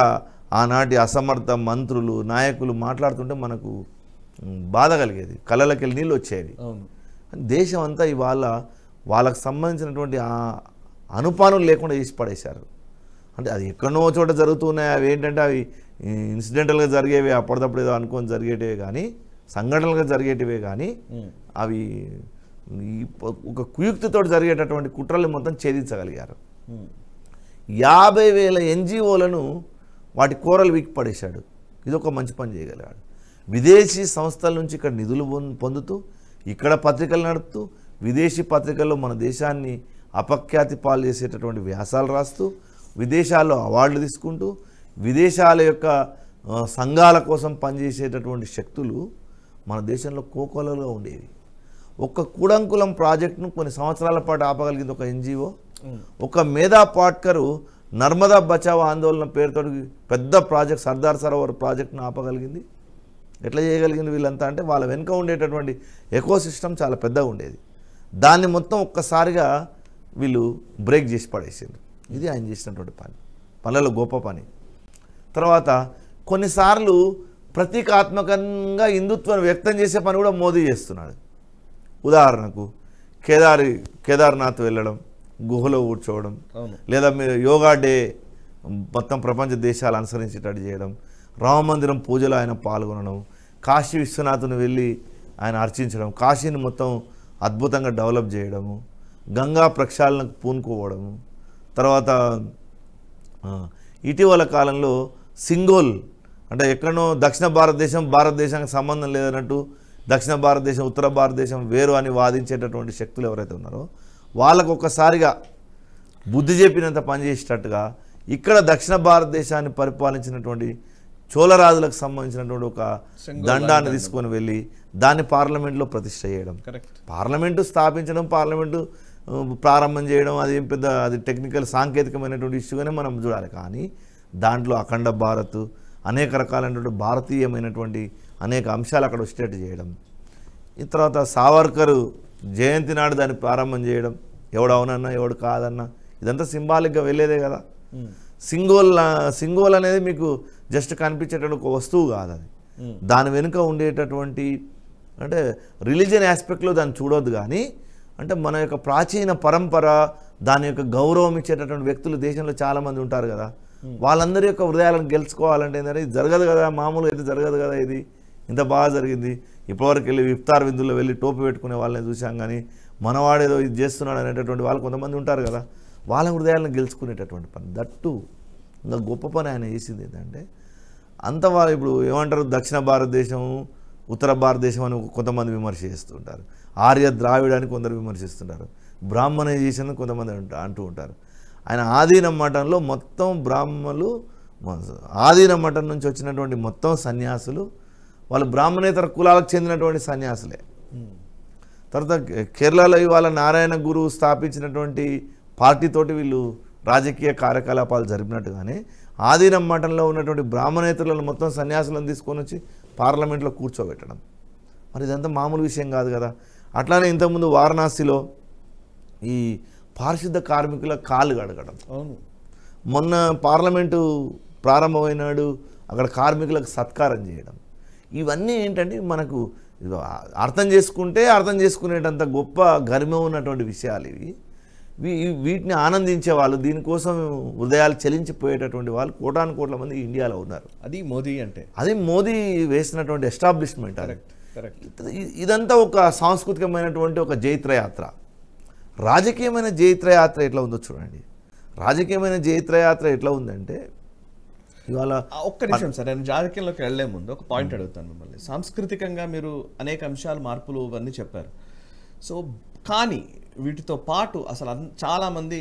ఆనాటి అసమర్థ మంత్రులు నాయకులు మాట్లాడుతుంటే మనకు బాధ కలిగేది కళలకి వెళ్ళి నీళ్ళు వచ్చేవి దేశం అంతా ఇవాళ వాళ్ళకు సంబంధించినటువంటి ఆ అనుపానం లేకుండా చేసి పడేశారు అంటే అది ఎక్కడో చోట జరుగుతున్నాయి అవి ఏంటంటే అవి ఇన్సిడెంటల్గా జరిగేవి అప్పటిదప్పుడు ఏదో అనుకొని జరిగేటివే కానీ సంఘటనలుగా జరిగేటివే కానీ అవి ఒక కుయుక్తితో జరిగేటటువంటి కుట్రలు మొత్తం ఛేదించగలిగారు యాభై వేల ఎన్జిఓలను వాటి కూరలు వీక్ పడేశాడు ఇదొక మంచి పని చేయగలిగాడు విదేశీ సంస్థల నుంచి ఇక్కడ నిధులు పొందుతూ ఇక్కడ పత్రికలు నడుపుతూ విదేశీ పత్రికల్లో మన దేశాన్ని అపఖ్యాతి పాలు చేసేటటువంటి వ్యాసాలు రాస్తూ విదేశాల్లో అవార్డులు తీసుకుంటూ విదేశాల యొక్క సంఘాల కోసం పనిచేసేటటువంటి శక్తులు మన దేశంలో కోకొలలుగా ఉండేవి ఒక్క కూడంకులం ప్రాజెక్టును కొన్ని సంవత్సరాల పాటు ఆపగలిగింది ఒక ఎన్జిఓ ఒక మేధా పాట్కరు నర్మదా బచావో ఆందోళన పేరుతో పెద్ద ప్రాజెక్ట్ సర్దార్ సరోవర్ ప్రాజెక్టును ఆపగలిగింది ఎట్లా చేయగలిగింది వీళ్ళంతా అంటే వాళ్ళ వెనుక ఉండేటటువంటి ఎకో చాలా పెద్దగా ఉండేది దాన్ని మొత్తం ఒక్కసారిగా వీళ్ళు బ్రేక్ చేసి పడేసారు ఇది ఆయన చేసినటువంటి పని పనులలో గొప్ప పని తర్వాత కొన్నిసార్లు ప్రతీకాత్మకంగా హిందుత్వాన్ని వ్యక్తం చేసే పని కూడా మోదీ చేస్తున్నాడు ఉదాహరణకు కేదారి కేదార్నాథ్ వెళ్ళడం గుహలో కూర్చోవడం లేదా మీరు యోగా డే మొత్తం ప్రపంచ దేశాలు అనుసరించేటట్టు చేయడం రామమందిరం పూజలో ఆయన పాల్గొనడం కాశీ విశ్వనాథ్ను వెళ్ళి ఆయన అర్చించడం కాశీని మొత్తం అద్భుతంగా డెవలప్ చేయడము గంగా ప్రక్షాళనకు పూనుకోవడము తర్వాత ఇటీవల కాలంలో సింగోల్ అంటే ఎక్కడనో దక్షిణ భారతదేశం భారతదేశానికి సంబంధం లేదన్నట్టు దక్షిణ భారతదేశం ఉత్తర భారతదేశం వేరు అని వాదించేటటువంటి శక్తులు ఎవరైతే ఉన్నారో వాళ్ళకు ఒక్కసారిగా బుద్ధి చెప్పినంత పనిచేసేటట్టుగా ఇక్కడ దక్షిణ భారతదేశాన్ని పరిపాలించినటువంటి చోళరాజులకు సంబంధించినటువంటి ఒక దండాన్ని తీసుకొని వెళ్ళి దాన్ని పార్లమెంట్లో ప్రతిష్ట చేయడం పార్లమెంటు స్థాపించడం పార్లమెంటు ప్రారంభం చేయడం అది పెద్ద అది టెక్నికల్ సాంకేతికమైనటువంటి ఇష్యూగానే మనం చూడాలి కానీ దాంట్లో అఖండ భారత్ అనేక రకాలైనటువంటి భారతీయమైనటువంటి అనేక అంశాలు అక్కడ వచ్చేటట్టు చేయడం ఈ తర్వాత సావర్కరు జయంతి నాడు దాన్ని ప్రారంభం చేయడం ఎవడు అవునన్నా ఎవడు కాదన్నా ఇదంతా సింబాలిక్గా వెళ్ళేదే కదా సింగోల్ సింగోల్ అనేది మీకు జస్ట్ కనిపించేటువంటి ఒక వస్తువు కాదు అది దాని వెనుక ఉండేటటువంటి అంటే రిలీజియన్ ఆస్పెక్ట్లో దాన్ని చూడొద్దు కానీ అంటే మన యొక్క ప్రాచీన పరంపర దాని యొక్క గౌరవం ఇచ్చేటటువంటి వ్యక్తులు దేశంలో చాలామంది ఉంటారు కదా వాళ్ళందరి యొక్క హృదయాలను గెలుచుకోవాలంటే ఏంటంటే ఇది జరగదు కదా మామూలుగా అయితే జరగదు కదా ఇది ఇంత బాగా జరిగింది ఇప్పటివరకు వెళ్ళి విఫ్తార్ విందుల్లో వెళ్ళి టోపీ పెట్టుకునే వాళ్ళని చూసాం కానీ మనవాడేదో ఇది చేస్తున్నాడు అనేటటువంటి వాళ్ళు కొంతమంది ఉంటారు కదా వాళ్ళ హృదయాలను గెలుచుకునేటటువంటి పని దట్టు ఇంకా గొప్ప పని ఆయన చేసింది ఏంటంటే అంత వాళ్ళు ఇప్పుడు ఏమంటారు దక్షిణ భారతదేశం ఉత్తర భారతదేశం అని కొంతమంది విమర్శ చేస్తుంటారు ఆర్య ద్రావిడ అని కొందరు విమర్శిస్తుంటారు బ్రాహ్మణైజేషన్ కొంతమంది అంటూ ఉంటారు ఆయన ఆధీనం మఠంలో మొత్తం బ్రాహ్మలు ఆధీన మఠం నుంచి వచ్చినటువంటి మొత్తం సన్యాసులు వాళ్ళు బ్రాహ్మణేతర కులాలకు చెందినటువంటి సన్యాసులే hmm. తర్వాత కేరళలో ఇవాళ నారాయణ గురు స్థాపించినటువంటి పార్టీతోటి వీళ్ళు రాజకీయ కార్యకలాపాలు జరిపినట్టుగానే ఆధీనం మఠంలో ఉన్నటువంటి బ్రాహ్మణేతరులను మొత్తం సన్యాసులను తీసుకొని వచ్చి పార్లమెంట్లో కూర్చోబెట్టడం మరి ఇదంతా మామూలు విషయం కాదు కదా అట్లానే ఇంతకుముందు వారణాసిలో ఈ పారిశుద్ధ కార్మికుల కాలు కడగడం అవును మొన్న పార్లమెంటు ప్రారంభమైనాడు అక్కడ కార్మికులకు సత్కారం చేయడం ఇవన్నీ ఏంటంటే మనకు అర్థం చేసుకుంటే అర్థం చేసుకునేటంత గొప్ప గర్మం ఉన్నటువంటి విషయాలు ఇవి వీటిని ఆనందించే వాళ్ళు దీనికోసం హృదయాలు చలించిపోయేటటువంటి వాళ్ళు కోటాను కోట్ల మంది ఇండియాలో ఉన్నారు అది మోదీ అంటే అది మోదీ వేసినటువంటి ఎస్టాబ్లిష్మెంట్ ఇదంతా ఒక సాంస్కృతికమైనటువంటి ఒక జైత్రయాత్ర రాజకీయమైన జైత్రయాత్ర ఎట్లా ఉందో చూడండి రాజకీయమైన జైత్రయాత్ర ఎట్లా ఉందంటే ఇవాళ ఒక్క నిమిషం సార్ నేను రాజకీయంలోకి వెళ్లే ముందు ఒక పాయింట్ అడుగుతాను మిమ్మల్ని సాంస్కృతికంగా మీరు అనేక అంశాలు మార్పులు ఇవన్నీ చెప్పారు సో కానీ వీటితో పాటు అసలు చాలామంది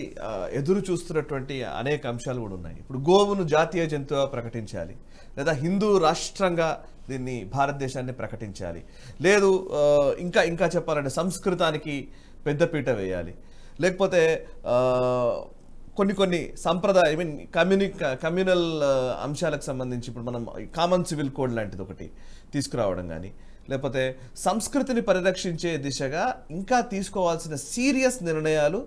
ఎదురు చూస్తున్నటువంటి అనేక అంశాలు కూడా ఉన్నాయి ఇప్పుడు గోవును జాతీయ జంతువుగా ప్రకటించాలి లేదా హిందూ రాష్ట్రంగా దీన్ని భారతదేశాన్ని ప్రకటించాలి లేదు ఇంకా ఇంకా చెప్పాలంటే సంస్కృతానికి పెద్దపీట వేయాలి లేకపోతే కొన్ని కొన్ని సంప్రదాయ ఐ మీన్ కమ్యూని కమ్యూనల్ అంశాలకు సంబంధించి ఇప్పుడు మనం కామన్ సివిల్ కోడ్ లాంటిది ఒకటి తీసుకురావడం కానీ లేకపోతే సంస్కృతిని పరిరక్షించే దిశగా ఇంకా తీసుకోవాల్సిన సీరియస్ నిర్ణయాలు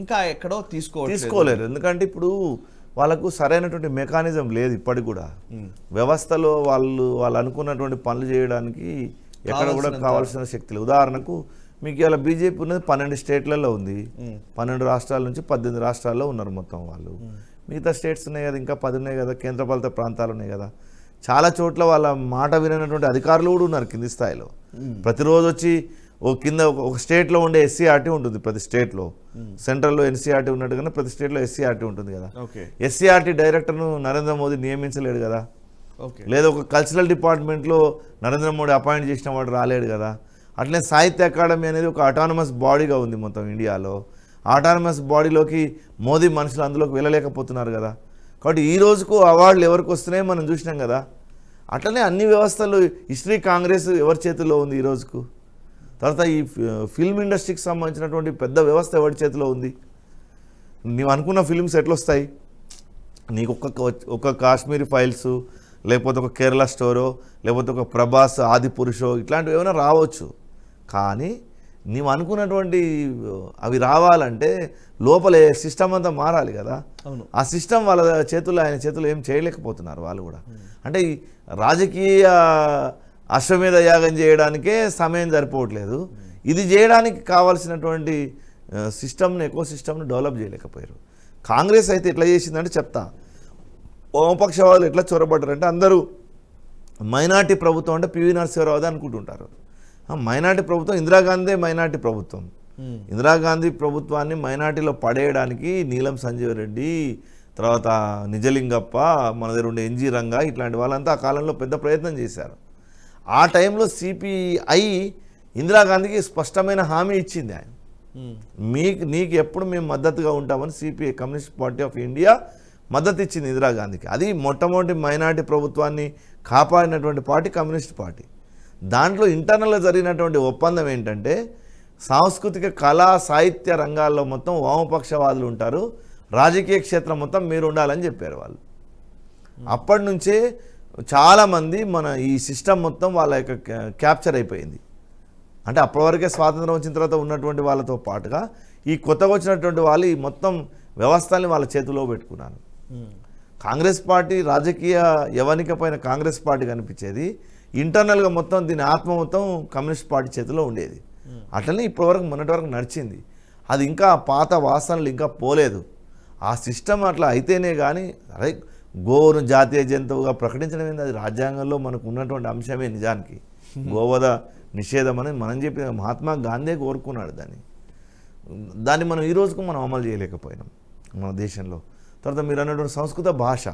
ఇంకా ఎక్కడో తీసుకో తీసుకోలేరు ఎందుకంటే ఇప్పుడు వాళ్ళకు సరైనటువంటి మెకానిజం లేదు ఇప్పటికి కూడా వ్యవస్థలో వాళ్ళు వాళ్ళు అనుకున్నటువంటి పనులు చేయడానికి ఎక్కడ కూడా కావాల్సిన శక్తి ఉదాహరణకు మీకు ఇలా బీజేపీ ఉన్నది పన్నెండు స్టేట్లలో ఉంది పన్నెండు రాష్ట్రాల నుంచి పద్దెనిమిది రాష్ట్రాల్లో ఉన్నారు మొత్తం వాళ్ళు మిగతా స్టేట్స్ ఉన్నాయి కదా ఇంకా పది ఉన్నాయి కదా కేంద్రపాలిత ప్రాంతాలు ఉన్నాయి కదా చాలా చోట్ల వాళ్ళ మాట వినటువంటి అధికారులు కూడా ఉన్నారు కింది స్థాయిలో ప్రతిరోజు వచ్చి ఓ కింద ఒక స్టేట్లో ఉండే ఎస్సీఆర్టీ ఉంటుంది ప్రతి స్టేట్లో సెంట్రల్లో ఎన్సీఆర్టీ ఉన్నట్టు ఉన్నట్టుగానే ప్రతి స్టేట్లో ఎస్సీఆర్టీ ఉంటుంది కదా ఎస్సీఆర్టీ డైరెక్టర్ను నరేంద్ర మోదీ నియమించలేడు కదా లేదా ఒక కల్చరల్ డిపార్ట్మెంట్లో నరేంద్ర మోడీ అపాయింట్ చేసిన వాడు రాలేడు కదా అట్లే సాహిత్య అకాడమీ అనేది ఒక అటానమస్ బాడీగా ఉంది మొత్తం ఇండియాలో ఆటానమస్ బాడీలోకి మోదీ మనుషులు అందులోకి వెళ్ళలేకపోతున్నారు కదా కాబట్టి ఈ రోజుకు అవార్డులు ఎవరికి వస్తున్నాయో మనం చూసినాం కదా అట్లనే అన్ని వ్యవస్థలు హిస్టరీ కాంగ్రెస్ ఎవరి చేతిలో ఉంది ఈ రోజుకు తర్వాత ఈ ఫిల్మ్ ఇండస్ట్రీకి సంబంధించినటువంటి పెద్ద వ్యవస్థ ఎవరి చేతిలో ఉంది నీవు అనుకున్న ఫిల్మ్స్ ఎట్లొస్తాయి నీకు ఒక్క ఒక్క కాశ్మీరీ ఫైల్స్ లేకపోతే ఒక కేరళ స్టోరో లేకపోతే ఒక ప్రభాస్ ఆది పురుషో ఇట్లాంటివి ఏమైనా రావచ్చు కానీ నీవు అనుకున్నటువంటి అవి రావాలంటే లోపల సిస్టమ్ అంతా మారాలి కదా ఆ సిస్టమ్ వాళ్ళ చేతులు ఆయన చేతులు ఏం చేయలేకపోతున్నారు వాళ్ళు కూడా అంటే రాజకీయ అశ్వమేధ యాగం చేయడానికే సమయం సరిపోవట్లేదు ఇది చేయడానికి కావాల్సినటువంటి సిస్టమ్ను ఎకో సిస్టమ్ను డెవలప్ చేయలేకపోయారు కాంగ్రెస్ అయితే ఎట్లా చేసిందంటే చెప్తా వామపక్ష వాళ్ళు ఎట్లా చొరబడ్డారంటే అందరూ మైనార్టీ ప్రభుత్వం అంటే పివి నరసింహరావు అనుకుంటుంటారు మైనార్టీ ప్రభుత్వం ఇందిరాగాంధీ మైనార్టీ ప్రభుత్వం hmm. ఇందిరాగాంధీ ప్రభుత్వాన్ని మైనార్టీలో పడేయడానికి నీలం సంజీవ్ రెడ్డి తర్వాత నిజలింగప్ప మన దగ్గర ఉండే ఎన్జీ రంగా ఇట్లాంటి వాళ్ళంతా ఆ కాలంలో పెద్ద ప్రయత్నం చేశారు ఆ టైంలో సిపిఐ ఇందిరాగాంధీకి స్పష్టమైన హామీ ఇచ్చింది ఆయన hmm. మీకు నీకు ఎప్పుడు మేము మద్దతుగా ఉంటామని CPI communist party of India మద్దతు ఇచ్చింది ఇందిరాగాంధీకి అది మొట్టమొదటి మైనార్టీ ప్రభుత్వాన్ని కాపాడినటువంటి పార్టీ కమ్యూనిస్ట్ పార్టీ దాంట్లో ఇంటర్నల్గా జరిగినటువంటి ఒప్పందం ఏంటంటే సాంస్కృతిక కళా సాహిత్య రంగాల్లో మొత్తం వామపక్షవాదులు ఉంటారు రాజకీయ క్షేత్రం మొత్తం మీరు ఉండాలని చెప్పారు వాళ్ళు అప్పటి నుంచే చాలామంది మన ఈ సిస్టమ్ మొత్తం వాళ్ళ యొక్క క్యాప్చర్ అయిపోయింది అంటే అప్పటివరకే స్వాతంత్రం వచ్చిన తర్వాత ఉన్నటువంటి వాళ్ళతో పాటుగా ఈ కొత్తగా వచ్చినటువంటి వాళ్ళు ఈ మొత్తం వ్యవస్థల్ని వాళ్ళ చేతిలో పెట్టుకున్నాను కాంగ్రెస్ పార్టీ రాజకీయ యవనిక కాంగ్రెస్ పార్టీ కనిపించేది ఇంటర్నల్గా మొత్తం దీని ఆత్మ మొత్తం కమ్యూనిస్ట్ పార్టీ చేతిలో ఉండేది అట్లనే ఇప్పటివరకు మొన్నటి వరకు నడిచింది అది ఇంకా పాత వాసనలు ఇంకా పోలేదు ఆ సిస్టమ్ అట్లా అయితేనే కానీ అరే గోవును జాతీయ జంతువుగా ప్రకటించడం ఏంది అది రాజ్యాంగంలో మనకు ఉన్నటువంటి అంశమే నిజానికి గోవద నిషేధం అనేది మనం చెప్పి మహాత్మా గాంధీ కోరుకున్నాడు దాన్ని దాన్ని మనం ఈ రోజుకు మనం అమలు చేయలేకపోయినాం మన దేశంలో తర్వాత మీరు అన్నటువంటి సంస్కృత భాష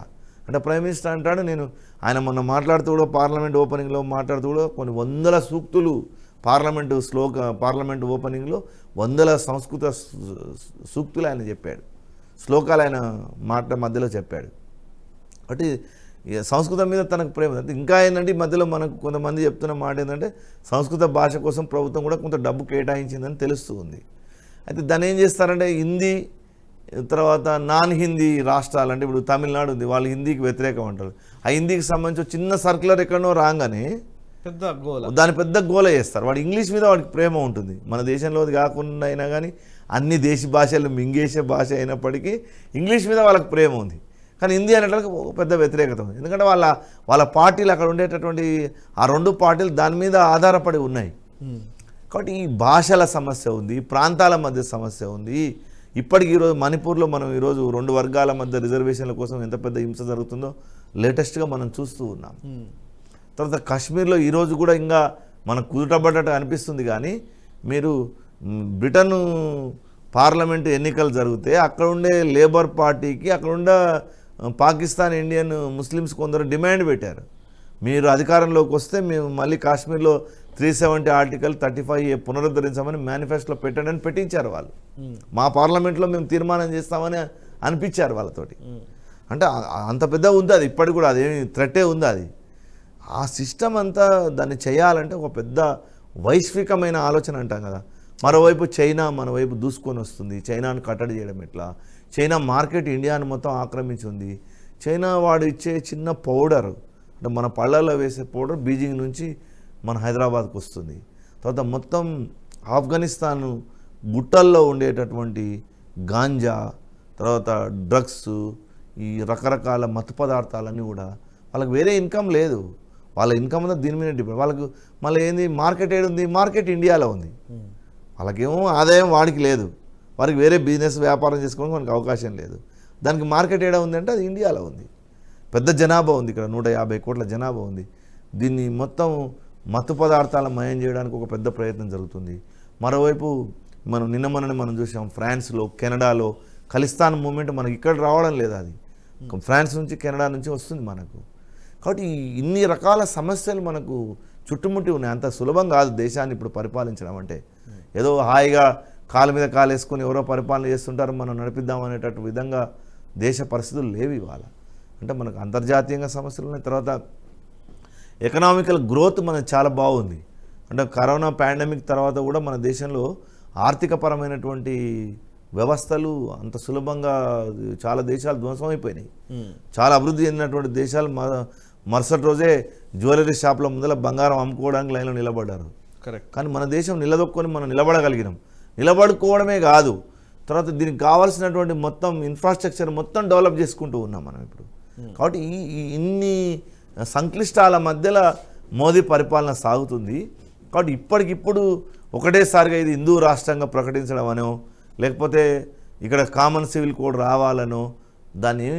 అంటే ప్రైమ్ మినిస్టర్ అంటాడు నేను ఆయన మొన్న మాట్లాడుతూ కూడా పార్లమెంట్ ఓపెనింగ్లో మాట్లాడుతూ కూడా కొన్ని వందల సూక్తులు పార్లమెంటు శ్లోక పార్లమెంట్ ఓపెనింగ్లో వందల సంస్కృత సూక్తులు ఆయన చెప్పాడు శ్లోకాలు ఆయన మాట మధ్యలో చెప్పాడు కాబట్టి సంస్కృతం మీద తనకు ప్రేమ ఇంకా ఏంటంటే మధ్యలో మనకు కొంతమంది చెప్తున్న మాట ఏంటంటే సంస్కృత భాష కోసం ప్రభుత్వం కూడా కొంత డబ్బు కేటాయించిందని తెలుస్తుంది అయితే దాన్ని ఏం చేస్తారంటే హిందీ తర్వాత నాన్ హిందీ రాష్ట్రాలు అంటే ఇప్పుడు తమిళనాడు ఉంది వాళ్ళు హిందీకి వ్యతిరేకం అంటారు ఆ హిందీకి సంబంధించి చిన్న సర్కులర్ ఎక్కడో రాగానే పెద్ద గోల దాని పెద్ద గోల చేస్తారు వాడు ఇంగ్లీష్ మీద వాడికి ప్రేమ ఉంటుంది మన దేశంలో కాకుండా అయినా కానీ అన్ని దేశ భాషలు మింగేసే భాష అయినప్పటికీ ఇంగ్లీష్ మీద వాళ్ళకి ప్రేమ ఉంది కానీ హిందీ ఒక పెద్ద వ్యతిరేకత ఉంది ఎందుకంటే వాళ్ళ వాళ్ళ పార్టీలు అక్కడ ఉండేటటువంటి ఆ రెండు పార్టీలు దాని మీద ఆధారపడి ఉన్నాయి కాబట్టి ఈ భాషల సమస్య ఉంది ప్రాంతాల మధ్య సమస్య ఉంది ఇప్పటికీ ఈరోజు మణిపూర్లో మనం ఈరోజు రెండు వర్గాల మధ్య రిజర్వేషన్ల కోసం ఎంత పెద్ద హింస జరుగుతుందో లేటెస్ట్గా మనం చూస్తూ ఉన్నాం తర్వాత కాశ్మీర్లో ఈరోజు కూడా ఇంకా మనకు కుదుటబడ్డట్టు అనిపిస్తుంది కానీ మీరు బ్రిటన్ పార్లమెంట్ ఎన్నికలు జరిగితే అక్కడ ఉండే లేబర్ పార్టీకి అక్కడ ఉండే పాకిస్తాన్ ఇండియన్ ముస్లిమ్స్ కొందరు డిమాండ్ పెట్టారు మీరు అధికారంలోకి వస్తే మేము మళ్ళీ కాశ్మీర్లో three seventy article thirty five A పునరుద్ధరించమని మేనిఫెస్టోలో పెట్టండి అని పెట్టించారు వాళ్ళు మా పార్లమెంట్లో మేము తీర్మానం చేస్తామని అనిపించారు వాళ్ళతోటి అంటే అంత పెద్ద ఉంది అది ఇప్పటికి కూడా అదేమి థ్రెట్టే ఉంది అది ఆ సిస్టమ్ అంతా దాన్ని చేయాలంటే ఒక పెద్ద వైశ్వికమైన ఆలోచన అంటాం కదా మరోవైపు చైనా మనవైపు దూసుకొని వస్తుంది చైనాను కట్టడి చేయడం ఎట్లా చైనా మార్కెట్ ఇండియాను మొత్తం ఆక్రమించింది చైనా వాడు ఇచ్చే చిన్న పౌడర్ అంటే మన పళ్ళల్లో వేసే పౌడర్ బీజింగ్ నుంచి మన హైదరాబాద్కు వస్తుంది తర్వాత మొత్తం ఆఫ్ఘనిస్తాన్ గుట్టల్లో ఉండేటటువంటి గాంజా తర్వాత డ్రగ్స్ ఈ రకరకాల మత్తు పదార్థాలన్నీ కూడా వాళ్ళకి వేరే ఇన్కమ్ లేదు వాళ్ళ ఇన్కమ్ అంతా దీని మీద డిపెండ్ వాళ్ళకు మళ్ళీ ఏంది మార్కెట్ ఏడుంది మార్కెట్ ఇండియాలో ఉంది వాళ్ళకేమో ఆదాయం వాడికి లేదు వారికి వేరే బిజినెస్ వ్యాపారం చేసుకోవడానికి మనకు అవకాశం లేదు దానికి మార్కెట్ ఏడా ఉంది అంటే అది ఇండియాలో ఉంది పెద్ద జనాభా ఉంది ఇక్కడ నూట యాభై కోట్ల జనాభా ఉంది దీన్ని మొత్తం మత్తు పదార్థాలు మయం చేయడానికి ఒక పెద్ద ప్రయత్నం జరుగుతుంది మరోవైపు మనం నిన్న మనని మనం చూసాం ఫ్రాన్స్లో కెనడాలో ఖలిస్తాన్ మూమెంట్ మనకి ఇక్కడ రావడం లేదు అది hmm. ఫ్రాన్స్ నుంచి కెనడా నుంచి వస్తుంది మనకు కాబట్టి ఇన్ని రకాల సమస్యలు మనకు చుట్టుముట్టి ఉన్నాయి అంత సులభం కాదు దేశాన్ని ఇప్పుడు పరిపాలించడం అంటే hmm. ఏదో హాయిగా కాలు మీద కాలు వేసుకొని ఎవరో పరిపాలన చేస్తుంటారు మనం నడిపిద్దాం అనేటట్టు విధంగా దేశ పరిస్థితులు లేవు ఇవాళ అంటే మనకు అంతర్జాతీయంగా సమస్యలు ఉన్నాయి తర్వాత ఎకనామికల్ గ్రోత్ మనకు చాలా బాగుంది అంటే కరోనా పాండమిక్ తర్వాత కూడా మన దేశంలో ఆర్థికపరమైనటువంటి వ్యవస్థలు అంత సులభంగా చాలా దేశాలు ధ్వంసమైపోయినాయి hmm. చాలా అభివృద్ధి చెందినటువంటి దేశాలు మరుసటి రోజే జ్యువెలరీ షాప్ల ముందర బంగారం అమ్ముకోవడానికి లైన్లో నిలబడ్డారు కరెక్ట్ కానీ మన దేశం నిలదొక్కొని మనం నిలబడగలిగినాం నిలబడుకోవడమే కాదు తర్వాత దీనికి కావాల్సినటువంటి మొత్తం ఇన్ఫ్రాస్ట్రక్చర్ మొత్తం డెవలప్ చేసుకుంటూ ఉన్నాం మనం ఇప్పుడు hmm. కాబట్టి ఈ ఇన్ని సంక్లిష్టాల మధ్యలో మోదీ పరిపాలన సాగుతుంది కాబట్టి ఇప్పటికిప్పుడు ఒకటేసారిగా ఇది హిందూ రాష్ట్రంగా ప్రకటించడం అనో లేకపోతే ఇక్కడ కామన్ సివిల్ కోడ్ రావాలనో దాన్ని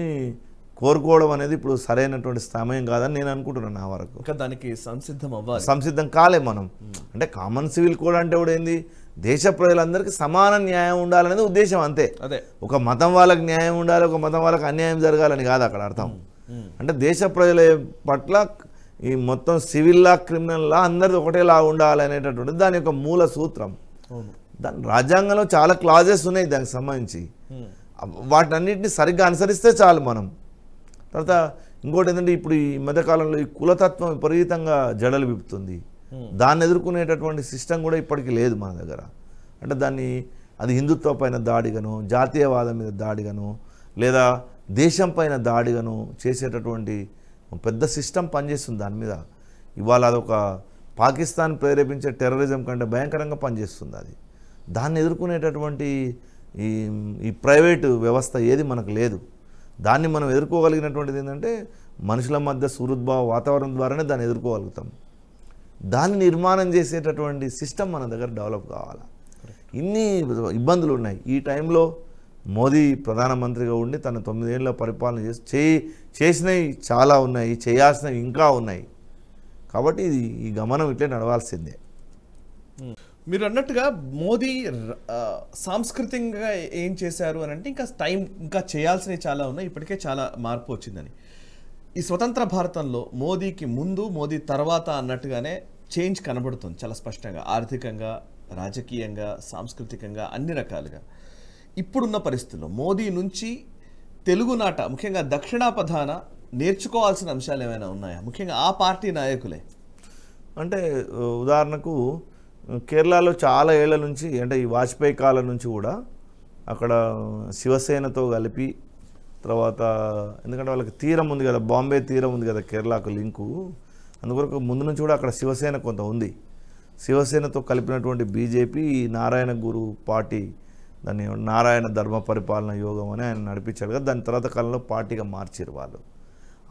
కోరుకోవడం అనేది ఇప్పుడు సరైనటువంటి సమయం కాదని నేను అనుకుంటున్నాను నా వరకు ఇంకా దానికి సంసిద్ధం అవ్వాలి సంసిద్ధం కాలే మనం అంటే కామన్ సివిల్ కోడ్ అంటే కూడా ఏంది దేశ ప్రజలందరికీ సమాన న్యాయం ఉండాలనేది ఉద్దేశం అంతే అదే ఒక మతం వాళ్ళకి న్యాయం ఉండాలి ఒక మతం వాళ్ళకి అన్యాయం జరగాలని కాదు అక్కడ అర్థం అంటే దేశ ప్రజల పట్ల ఈ మొత్తం సివిల్ లా క్రిమినల్ లా అందరిది ఒకటేలా ఉండాలనేటటువంటి దాని యొక్క మూల సూత్రం దాని రాజ్యాంగంలో చాలా క్లాజెస్ ఉన్నాయి దానికి సంబంధించి వాటన్నిటిని సరిగ్గా అనుసరిస్తే చాలు మనం తర్వాత ఇంకోటి ఏంటంటే ఇప్పుడు ఈ మధ్యకాలంలో ఈ కులతత్వం విపరీతంగా జడలు విప్పుతుంది దాన్ని ఎదుర్కొనేటటువంటి సిస్టమ్ కూడా ఇప్పటికీ లేదు మన దగ్గర అంటే దాన్ని అది హిందుత్వ పైన దాడిగాను జాతీయవాదం మీద దాడిగాను లేదా దేశం పైన దాడిగాను చేసేటటువంటి పెద్ద సిస్టమ్ పనిచేస్తుంది దాని మీద ఇవాళ అదొక పాకిస్తాన్ ప్రేరేపించే టెర్రరిజం కంటే భయంకరంగా పనిచేస్తుంది అది దాన్ని ఎదుర్కొనేటటువంటి ఈ ఈ ప్రైవేటు వ్యవస్థ ఏది మనకు లేదు దాన్ని మనం ఎదుర్కోగలిగినటువంటిది ఏంటంటే మనుషుల మధ్య సుహృద్భావ వాతావరణం ద్వారానే దాన్ని ఎదుర్కోగలుగుతాం దాన్ని నిర్మాణం చేసేటటువంటి సిస్టమ్ మన దగ్గర డెవలప్ కావాలి ఇన్ని ఇబ్బందులు ఉన్నాయి ఈ టైంలో మోదీ ప్రధానమంత్రిగా ఉండి తన తొమ్మిదేళ్ళ పరిపాలన చేసి చేయి చేసినవి చాలా ఉన్నాయి చేయాల్సినవి ఇంకా ఉన్నాయి కాబట్టి ఇది ఈ గమనం ఇట్లే నడవాల్సిందే మీరు అన్నట్టుగా మోదీ సాంస్కృతికంగా ఏం చేశారు అని అంటే ఇంకా టైం ఇంకా చేయాల్సినవి చాలా ఉన్నాయి ఇప్పటికే చాలా మార్పు వచ్చిందని ఈ స్వతంత్ర భారతంలో మోదీకి ముందు మోదీ తర్వాత అన్నట్టుగానే చేంజ్ కనబడుతుంది చాలా స్పష్టంగా ఆర్థికంగా రాజకీయంగా సాంస్కృతికంగా అన్ని రకాలుగా ఇప్పుడున్న పరిస్థితుల్లో మోదీ నుంచి తెలుగునాట ముఖ్యంగా దక్షిణాపధాన నేర్చుకోవాల్సిన అంశాలు ఏమైనా ఉన్నాయా ముఖ్యంగా ఆ పార్టీ నాయకులే అంటే ఉదాహరణకు కేరళలో చాలా ఏళ్ల నుంచి అంటే ఈ వాజ్పేయి కాలం నుంచి కూడా అక్కడ శివసేనతో కలిపి తర్వాత ఎందుకంటే వాళ్ళకి తీరం ఉంది కదా బాంబే తీరం ఉంది కదా కేరళకు లింకు అందుకొరకు ముందు నుంచి కూడా అక్కడ శివసేన కొంత ఉంది శివసేనతో కలిపినటువంటి బీజేపీ నారాయణ గురు పార్టీ దాన్ని నారాయణ ధర్మ పరిపాలన యోగం అని ఆయన నడిపించాడు కదా దాని తర్వాత కాలంలో పార్టీగా మార్చారు వాళ్ళు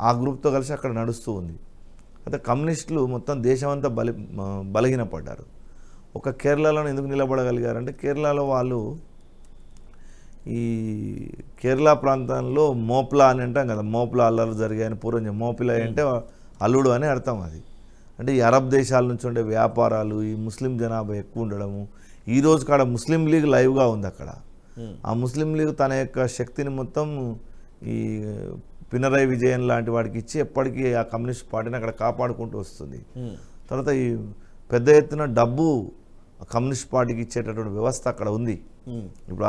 ఆ గ్రూప్తో కలిసి అక్కడ నడుస్తూ ఉంది అయితే కమ్యూనిస్టులు మొత్తం దేశమంతా బలి బలహీన పడ్డారు ఒక కేరళలో ఎందుకు నిలబడగలిగారంటే కేరళలో వాళ్ళు ఈ కేరళ ప్రాంతంలో మోప్లా అని అంటాం కదా మోప్లా అల్లర్లు జరిగాయని పూర్వం మోపిలా అంటే అల్లుడు అని అర్థం అది అంటే ఈ అరబ్ దేశాల నుంచి ఉండే వ్యాపారాలు ఈ ముస్లిం జనాభా ఎక్కువ ఉండడము ఈరోజు కాడ ముస్లిం లీగ్ లైవ్గా ఉంది అక్కడ ఆ ముస్లిం లీగ్ తన యొక్క శక్తిని మొత్తం ఈ పినరై విజయన్ లాంటి వాడికి ఇచ్చి ఎప్పటికీ ఆ కమ్యూనిస్ట్ పార్టీని అక్కడ కాపాడుకుంటూ వస్తుంది తర్వాత ఈ పెద్ద ఎత్తున డబ్బు కమ్యూనిస్ట్ పార్టీకి ఇచ్చేటటువంటి వ్యవస్థ అక్కడ ఉంది ఇప్పుడు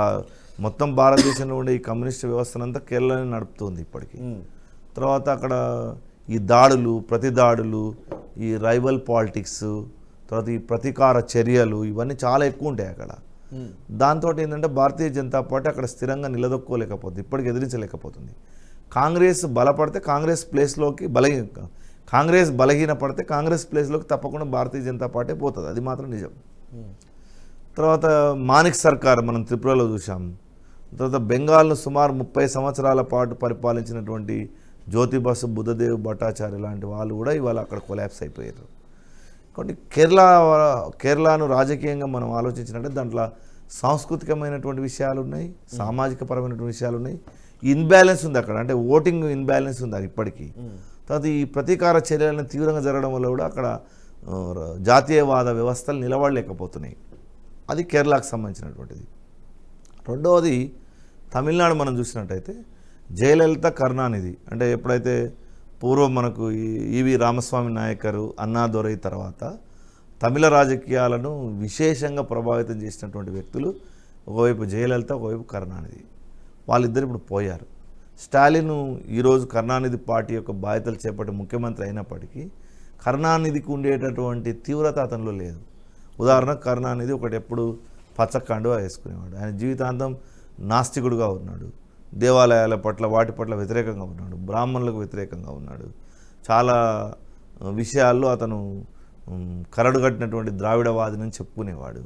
మొత్తం భారతదేశంలో ఉండే ఈ కమ్యూనిస్ట్ వ్యవస్థనంతా కేరళనే నడుపుతుంది ఇప్పటికి తర్వాత అక్కడ ఈ దాడులు ప్రతి దాడులు ఈ రైవల్ పాలిటిక్స్ తర్వాత ఈ ప్రతీకార చర్యలు ఇవన్నీ చాలా ఎక్కువ ఉంటాయి అక్కడ దాంతో ఏంటంటే భారతీయ జనతా పార్టీ అక్కడ స్థిరంగా నిలదొక్కోలేకపోతుంది ఇప్పటికి ఎదిరించలేకపోతుంది కాంగ్రెస్ బలపడితే కాంగ్రెస్ ప్లేస్లోకి బలహీన కాంగ్రెస్ బలహీన పడితే కాంగ్రెస్ ప్లేస్లోకి తప్పకుండా భారతీయ జనతా పార్టీ పోతుంది అది మాత్రం నిజం తర్వాత మానిక్ సర్కార్ మనం త్రిపురలో చూసాం తర్వాత బెంగాల్ను సుమారు ముప్పై సంవత్సరాల పాటు పరిపాలించినటువంటి జ్యోతిబాసు బుద్ధదేవ్ భట్టాచార్య లాంటి వాళ్ళు కూడా ఇవాళ అక్కడ కొలాబ్స్ అయిపోయారు కాబట్టి కేరళ కేరళను రాజకీయంగా మనం ఆలోచించినట్టే దాంట్లో సాంస్కృతికమైనటువంటి విషయాలు ఉన్నాయి సామాజిక పరమైనటువంటి విషయాలు ఉన్నాయి ఇన్బ్యాలెన్స్ ఉంది అక్కడ అంటే ఓటింగ్ ఇన్బ్యాలెన్స్ ఉంది అది ఇప్పటికీ తర్వాత ఈ ప్రతీకార చర్యలను తీవ్రంగా జరగడం వల్ల కూడా అక్కడ జాతీయవాద వ్యవస్థలు నిలబడలేకపోతున్నాయి అది కేరళకు సంబంధించినటువంటిది రెండవది తమిళనాడు మనం చూసినట్టయితే జయలలిత కరుణానిధి అంటే ఎప్పుడైతే పూర్వం మనకు ఈవి రామస్వామి నాయకరు అన్నాదొరై తర్వాత తమిళ రాజకీయాలను విశేషంగా ప్రభావితం చేసినటువంటి వ్యక్తులు ఒకవైపు జయలలిత ఒకవైపు కరుణానిధి వాళ్ళిద్దరు ఇప్పుడు పోయారు స్టాలిన్ ఈరోజు కరుణానిధి పార్టీ యొక్క బాధ్యతలు చేపట్టి ముఖ్యమంత్రి అయినప్పటికీ కరుణానిధికి ఉండేటటువంటి తీవ్రత అతనిలో లేదు ఉదాహరణకు కరుణానిధి ఒకటి ఎప్పుడు పచ్చ వేసుకునేవాడు ఆయన జీవితాంతం నాస్తికుడుగా ఉన్నాడు దేవాలయాల పట్ల వాటి పట్ల వ్యతిరేకంగా ఉన్నాడు బ్రాహ్మణులకు వ్యతిరేకంగా ఉన్నాడు చాలా విషయాల్లో అతను కరడుగట్టినటువంటి ద్రావిడవాదిని చెప్పుకునేవాడు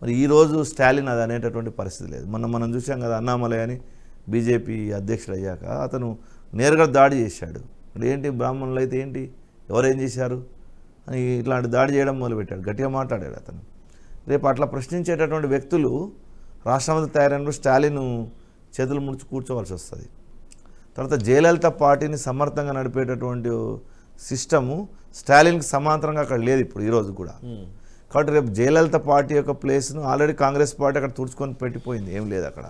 మరి ఈరోజు స్టాలిన్ అది అనేటటువంటి పరిస్థితి లేదు మొన్న మనం చూసాం కదా అన్నామలయ అని బీజేపీ అధ్యక్షుడు అయ్యాక అతను నేరుగా దాడి చేశాడు ఏంటి బ్రాహ్మణులు అయితే ఏంటి ఎవరేం చేశారు అని ఇట్లాంటి దాడి చేయడం మొదలుపెట్టాడు గట్టిగా మాట్లాడాడు అతను రేపు అట్లా ప్రశ్నించేటటువంటి వ్యక్తులు రాష్ట్రపతి తయారైనప్పుడు స్టాలిన్ చేతులు ముడిచి కూర్చోవలసి వస్తుంది తర్వాత జయలలిత పార్టీని సమర్థంగా నడిపేటటువంటి సిస్టము స్టాలిన్కి సమాంతరంగా అక్కడ లేదు ఇప్పుడు ఈరోజు కూడా కాబట్టి రేపు జయలలిత పార్టీ యొక్క ప్లేస్ను ఆల్రెడీ కాంగ్రెస్ పార్టీ అక్కడ తుడుచుకొని పెట్టిపోయింది ఏం లేదు అక్కడ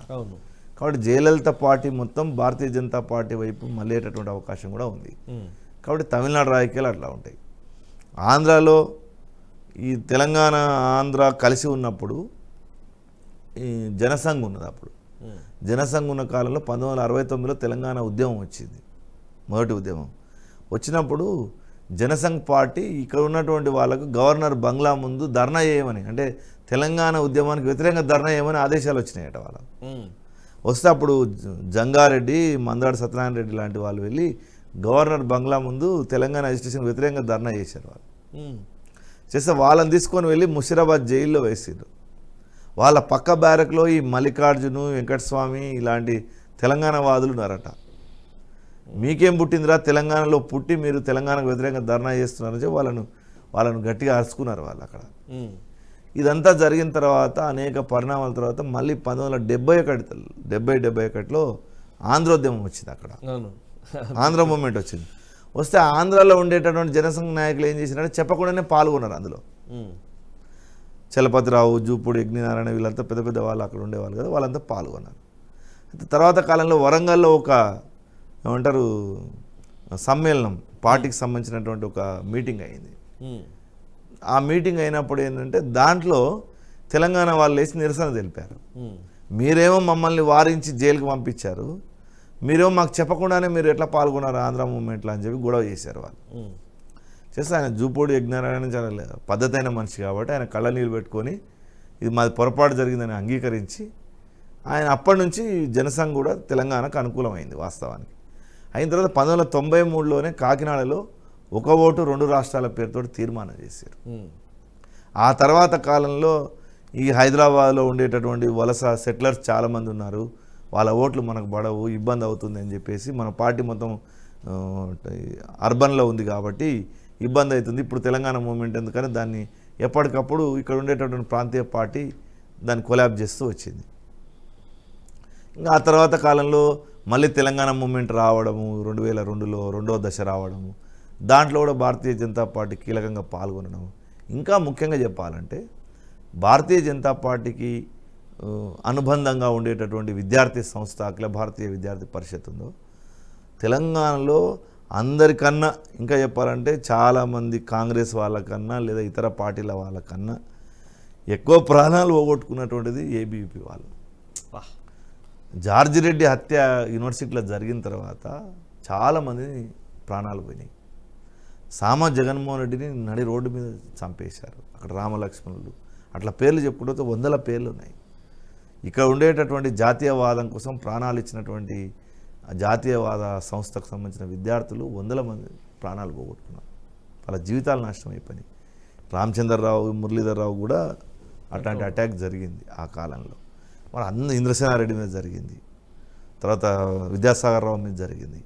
కాబట్టి జయలలిత పార్టీ మొత్తం భారతీయ జనతా పార్టీ వైపు మళ్ళేటటువంటి అవకాశం కూడా ఉంది కాబట్టి తమిళనాడు రాజకీయాలు అట్లా ఉంటాయి ఆంధ్రాలో ఈ తెలంగాణ ఆంధ్ర కలిసి ఉన్నప్పుడు ఈ జనసంఘం ఉన్నది అప్పుడు జనసంఘ ఉన్న కాలంలో పంతొమ్మిది వందల అరవై తొమ్మిదిలో తెలంగాణ ఉద్యమం వచ్చింది మొదటి ఉద్యమం వచ్చినప్పుడు జనసంఘ్ పార్టీ ఇక్కడ ఉన్నటువంటి వాళ్ళకు గవర్నర్ బంగ్లా ముందు ధర్నా చేయమని అంటే తెలంగాణ ఉద్యమానికి వ్యతిరేకంగా ధర్నా చేయమని ఆదేశాలు వచ్చినాయట వాళ్ళకు వస్తే అప్పుడు జంగారెడ్డి మందాడు సత్యనారాయణ రెడ్డి లాంటి వాళ్ళు వెళ్ళి గవర్నర్ బంగ్లా ముందు తెలంగాణ రిజిస్ట్రేషన్ వ్యతిరేకంగా ధర్నా చేశారు వాళ్ళు చేస్తే వాళ్ళని తీసుకొని వెళ్ళి ముషీరాబాద్ జైల్లో వేసారు వాళ్ళ పక్క బ్యారక్లో ఈ మల్లికార్జును వెంకటస్వామి ఇలాంటి తెలంగాణ వాదులు ఉన్నారట మీకేం పుట్టిందిరా తెలంగాణలో పుట్టి మీరు తెలంగాణకు వ్యతిరేకంగా ధర్నా చేస్తున్నారని చెప్పి వాళ్ళను వాళ్ళను గట్టిగా అరుచుకున్నారు వాళ్ళు అక్కడ ఇదంతా జరిగిన తర్వాత అనేక పరిణామాల తర్వాత మళ్ళీ పంతొమ్మిది వందల డెబ్బై ఒకటి డెబ్బై డెబ్బై ఒకటిలో ఆంధ్రోద్యమం వచ్చింది అక్కడ ఆంధ్ర మూమెంట్ వచ్చింది వస్తే ఆంధ్రాలో ఉండేటటువంటి జనసంఘ నాయకులు ఏం చేసినారంటే చెప్పకుండానే పాల్గొన్నారు అందులో చలపతిరావు జూపూడి అగ్నినారాయణ వీళ్ళంతా పెద్ద పెద్ద వాళ్ళు అక్కడ ఉండేవాళ్ళు కదా వాళ్ళంతా పాల్గొన్నారు తర్వాత కాలంలో వరంగల్లో ఒక ఏమంటారు సమ్మేళనం పార్టీకి సంబంధించినటువంటి ఒక మీటింగ్ అయింది ఆ మీటింగ్ అయినప్పుడు ఏంటంటే దాంట్లో తెలంగాణ వాళ్ళు వేసి నిరసన తెలిపారు మీరేమో మమ్మల్ని వారించి జైలుకు పంపించారు మీరేమో మాకు చెప్పకుండానే మీరు ఎట్లా పాల్గొన్నారు ఆంధ్ర మూమెంట్లో అని చెప్పి గొడవ చేశారు వాళ్ళు చేస్తే ఆయన జూపోడు యజ్ఞారాయణ చాలా పద్ధతైన మనిషి కాబట్టి ఆయన కళ్ళ నీళ్ళు పెట్టుకొని ఇది మాది పొరపాటు జరిగిందని అంగీకరించి ఆయన అప్పటి నుంచి జనసంఘ్ కూడా తెలంగాణకు అనుకూలమైంది వాస్తవానికి అయిన తర్వాత పంతొమ్మిది వందల తొంభై మూడులోనే కాకినాడలో ఒక ఓటు రెండు రాష్ట్రాల పేరుతో తీర్మానం చేశారు ఆ తర్వాత కాలంలో ఈ హైదరాబాద్లో ఉండేటటువంటి వలస సెటిలర్స్ చాలామంది ఉన్నారు వాళ్ళ ఓట్లు మనకు పడవు ఇబ్బంది అవుతుంది అని చెప్పేసి మన పార్టీ మొత్తం అర్బన్లో ఉంది కాబట్టి ఇబ్బంది అవుతుంది ఇప్పుడు తెలంగాణ మూమెంట్ ఎందుకని దాన్ని ఎప్పటికప్పుడు ఇక్కడ ఉండేటటువంటి ప్రాంతీయ పార్టీ దాన్ని కొలాబ్ చేస్తూ వచ్చింది ఇంకా ఆ తర్వాత కాలంలో మళ్ళీ తెలంగాణ మూమెంట్ రావడము రెండు వేల రెండులో రెండో దశ రావడము దాంట్లో కూడా భారతీయ జనతా పార్టీ కీలకంగా పాల్గొనడం ఇంకా ముఖ్యంగా చెప్పాలంటే భారతీయ జనతా పార్టీకి అనుబంధంగా ఉండేటటువంటి విద్యార్థి సంస్థ అఖిల భారతీయ విద్యార్థి పరిషత్ ఉందో తెలంగాణలో అందరికన్నా ఇంకా చెప్పాలంటే చాలామంది కాంగ్రెస్ వాళ్ళకన్నా లేదా ఇతర పార్టీల వాళ్ళకన్నా ఎక్కువ ప్రాణాలు పోగొట్టుకున్నటువంటిది ఏబీవీపీ వాళ్ళు జార్జి రెడ్డి హత్య యూనివర్సిటీలో జరిగిన తర్వాత చాలామంది ప్రాణాలు పోయినాయి సామ జగన్మోహన్ రెడ్డిని నడి రోడ్డు మీద చంపేశారు అక్కడ రామలక్ష్మణులు అట్లా పేర్లు చెప్పుకుంటే వందల పేర్లు ఉన్నాయి ఇక్కడ ఉండేటటువంటి జాతీయవాదం కోసం ప్రాణాలు ఇచ్చినటువంటి జాతీయవాద సంస్థకు సంబంధించిన విద్యార్థులు వందల మంది ప్రాణాలు పోగొట్టుకున్నారు వాళ్ళ జీవితాలు నాశనం అయిపోయినాయి రామచంద్రరావు మురళీధర్రావు కూడా అట్లాంటి అటాక్ జరిగింది ఆ కాలంలో మన అందరూ ఇంద్రసేనారెడ్డి మీద జరిగింది తర్వాత విద్యాసాగర్ రావు మీద జరిగింది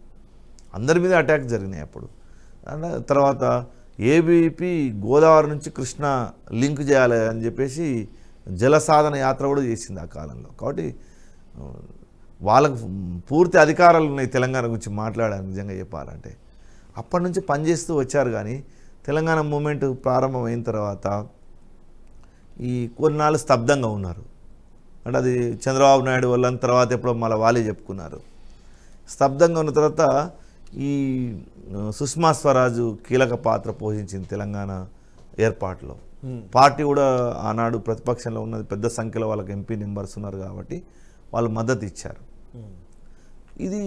అందరి మీద అటాక్ జరిగినాయి అప్పుడు తర్వాత ఏబీపీ గోదావరి నుంచి కృష్ణ లింక్ చేయాలి అని చెప్పేసి జల సాధన యాత్ర కూడా చేసింది ఆ కాలంలో కాబట్టి వాళ్ళకు పూర్తి అధికారాలు ఉన్నాయి తెలంగాణ గురించి మాట్లాడాలి నిజంగా చెప్పాలంటే అప్పటి నుంచి పనిచేస్తూ వచ్చారు కానీ తెలంగాణ మూమెంట్ ప్రారంభమైన తర్వాత ఈ కొన్నాళ్ళు స్తబ్దంగా ఉన్నారు అంటే అది చంద్రబాబు నాయుడు వల్ల తర్వాత ఎప్పుడో మళ్ళీ వాళ్ళే చెప్పుకున్నారు స్తబ్దంగా ఉన్న తర్వాత ఈ సుష్మా స్వరాజు కీలక పాత్ర పోషించింది తెలంగాణ ఏర్పాటులో పార్టీ కూడా ఆనాడు ప్రతిపక్షంలో ఉన్నది పెద్ద సంఖ్యలో వాళ్ళకి ఎంపీ నెంబర్స్ ఉన్నారు కాబట్టి వాళ్ళు మద్దతు ఇచ్చారు ఇది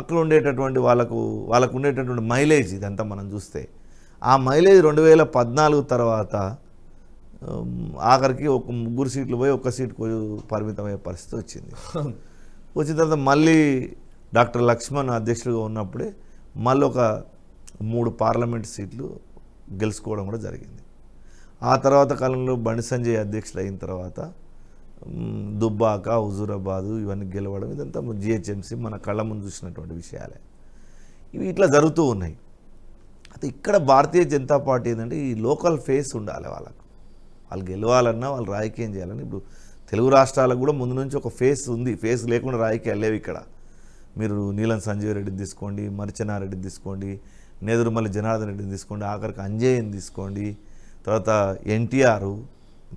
అక్కడ ఉండేటటువంటి వాళ్ళకు వాళ్ళకు ఉండేటటువంటి మైలేజ్ ఇదంతా మనం చూస్తే ఆ మైలేజ్ రెండు వేల పద్నాలుగు తర్వాత ఆఖరికి ఒక ముగ్గురు సీట్లు పోయి ఒక్క సీట్ పరిమితమయ్యే పరిస్థితి వచ్చింది వచ్చిన తర్వాత మళ్ళీ డాక్టర్ లక్ష్మణ్ అధ్యక్షుడిగా ఉన్నప్పుడే మళ్ళీ ఒక మూడు పార్లమెంట్ సీట్లు గెలుచుకోవడం కూడా జరిగింది ఆ తర్వాత కాలంలో బండి సంజయ్ అధ్యక్షుడు అయిన తర్వాత దుబ్బాక హుజూరాబాదు ఇవన్నీ గెలవడం ఇదంతా జిహెచ్ఎంసీ మన కళ్ళ ముందు చూసినటువంటి విషయాలే ఇవి ఇట్లా జరుగుతూ ఉన్నాయి అయితే ఇక్కడ భారతీయ జనతా పార్టీ ఏంటంటే ఈ లోకల్ ఫేస్ ఉండాలి వాళ్ళకు వాళ్ళు గెలవాలన్నా వాళ్ళు రాజకీయం చేయాలని ఇప్పుడు తెలుగు రాష్ట్రాలకు కూడా ముందు నుంచి ఒక ఫేస్ ఉంది ఫేస్ లేకుండా రాజకీయాలు లేవు ఇక్కడ మీరు నీలం సంజీవ్ రెడ్డిని తీసుకోండి మరిచనారెడ్డిని తీసుకోండి నేదురుమల్లి జనార్దన్ రెడ్డిని తీసుకోండి ఆఖరికి అంజయ్యని తీసుకోండి తర్వాత ఎన్టీఆర్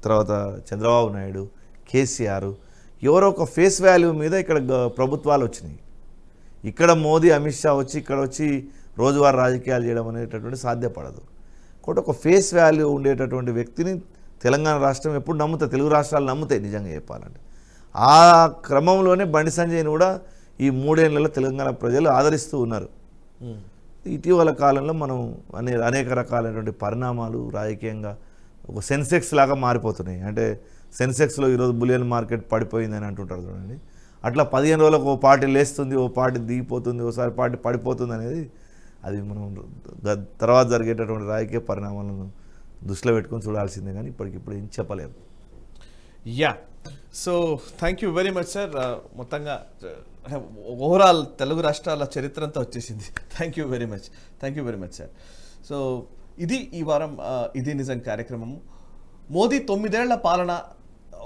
తర్వాత చంద్రబాబు నాయుడు కేసీఆర్ ఎవరో ఒక ఫేస్ వాల్యూ మీద ఇక్కడ ప్రభుత్వాలు వచ్చినాయి ఇక్కడ మోదీ అమిత్ షా వచ్చి ఇక్కడ వచ్చి రోజువారీ రాజకీయాలు చేయడం అనేటటువంటి సాధ్యపడదు కాబట్టి ఒక ఫేస్ వాల్యూ ఉండేటటువంటి వ్యక్తిని తెలంగాణ రాష్ట్రం ఎప్పుడు నమ్ముతాయి తెలుగు రాష్ట్రాలు నమ్ముతాయి నిజంగా చెప్పాలంటే ఆ క్రమంలోనే బండి సంజయ్ని కూడా ఈ మూడేళ్లలో తెలంగాణ ప్రజలు ఆదరిస్తూ ఉన్నారు ఇటీవల కాలంలో మనం అనే అనేక రకాలైనటువంటి పరిణామాలు రాజకీయంగా ఒక సెన్సెక్స్ లాగా మారిపోతున్నాయి అంటే సెన్సెక్స్లో ఈరోజు బులియన్ మార్కెట్ పడిపోయిందని అంటుంటారు చూడండి అట్లా పదిహేను రోజులకు ఓ పార్టీ లేస్తుంది ఓ పార్టీ దిగిపోతుంది ఓసారి పార్టీ పడిపోతుంది అనేది అది మనం తర్వాత జరిగేటటువంటి రాజకీయ పరిణామాలను దృష్టిలో పెట్టుకొని చూడాల్సిందే కానీ ఇప్పటికిప్పుడు ఏం చెప్పలేము yeah so thank you very much sir మొత్తంగా ఓవరాల్ uh, తెలుగు రాష్ట్రాల చరిత్ర అంతా వచ్చేసింది thank you very much thank you very much sir so ఇది ఈ వారం uh, ఇది నిజం కార్యక్రమము మోదీ తొమ్మిదేళ్ల పాలన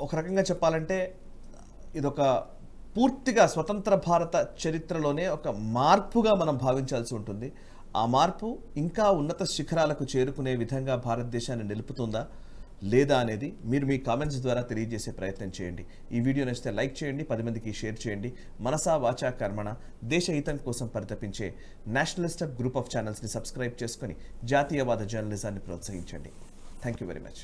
ఒక రకంగా చెప్పాలంటే ఇదొక పూర్తిగా స్వతంత్ర భారత చరిత్రలోనే ఒక మార్పుగా మనం భావించాల్సి ఉంటుంది ఆ మార్పు ఇంకా ఉన్నత శిఖరాలకు చేరుకునే విధంగా భారతదేశాన్ని నిలుపుతుందా లేదా అనేది మీరు మీ కామెంట్స్ ద్వారా తెలియజేసే ప్రయత్నం చేయండి ఈ వీడియో నచ్చితే లైక్ చేయండి పది మందికి షేర్ చేయండి మనసా వాచా కర్మణ దేశ హితం కోసం పరితపించే నేషనలిస్ట్ గ్రూప్ ఆఫ్ ఛానల్స్ని సబ్స్క్రైబ్ చేసుకొని జాతీయవాద జర్నలిజాన్ని ప్రోత్సహించండి థ్యాంక్ వెరీ మచ్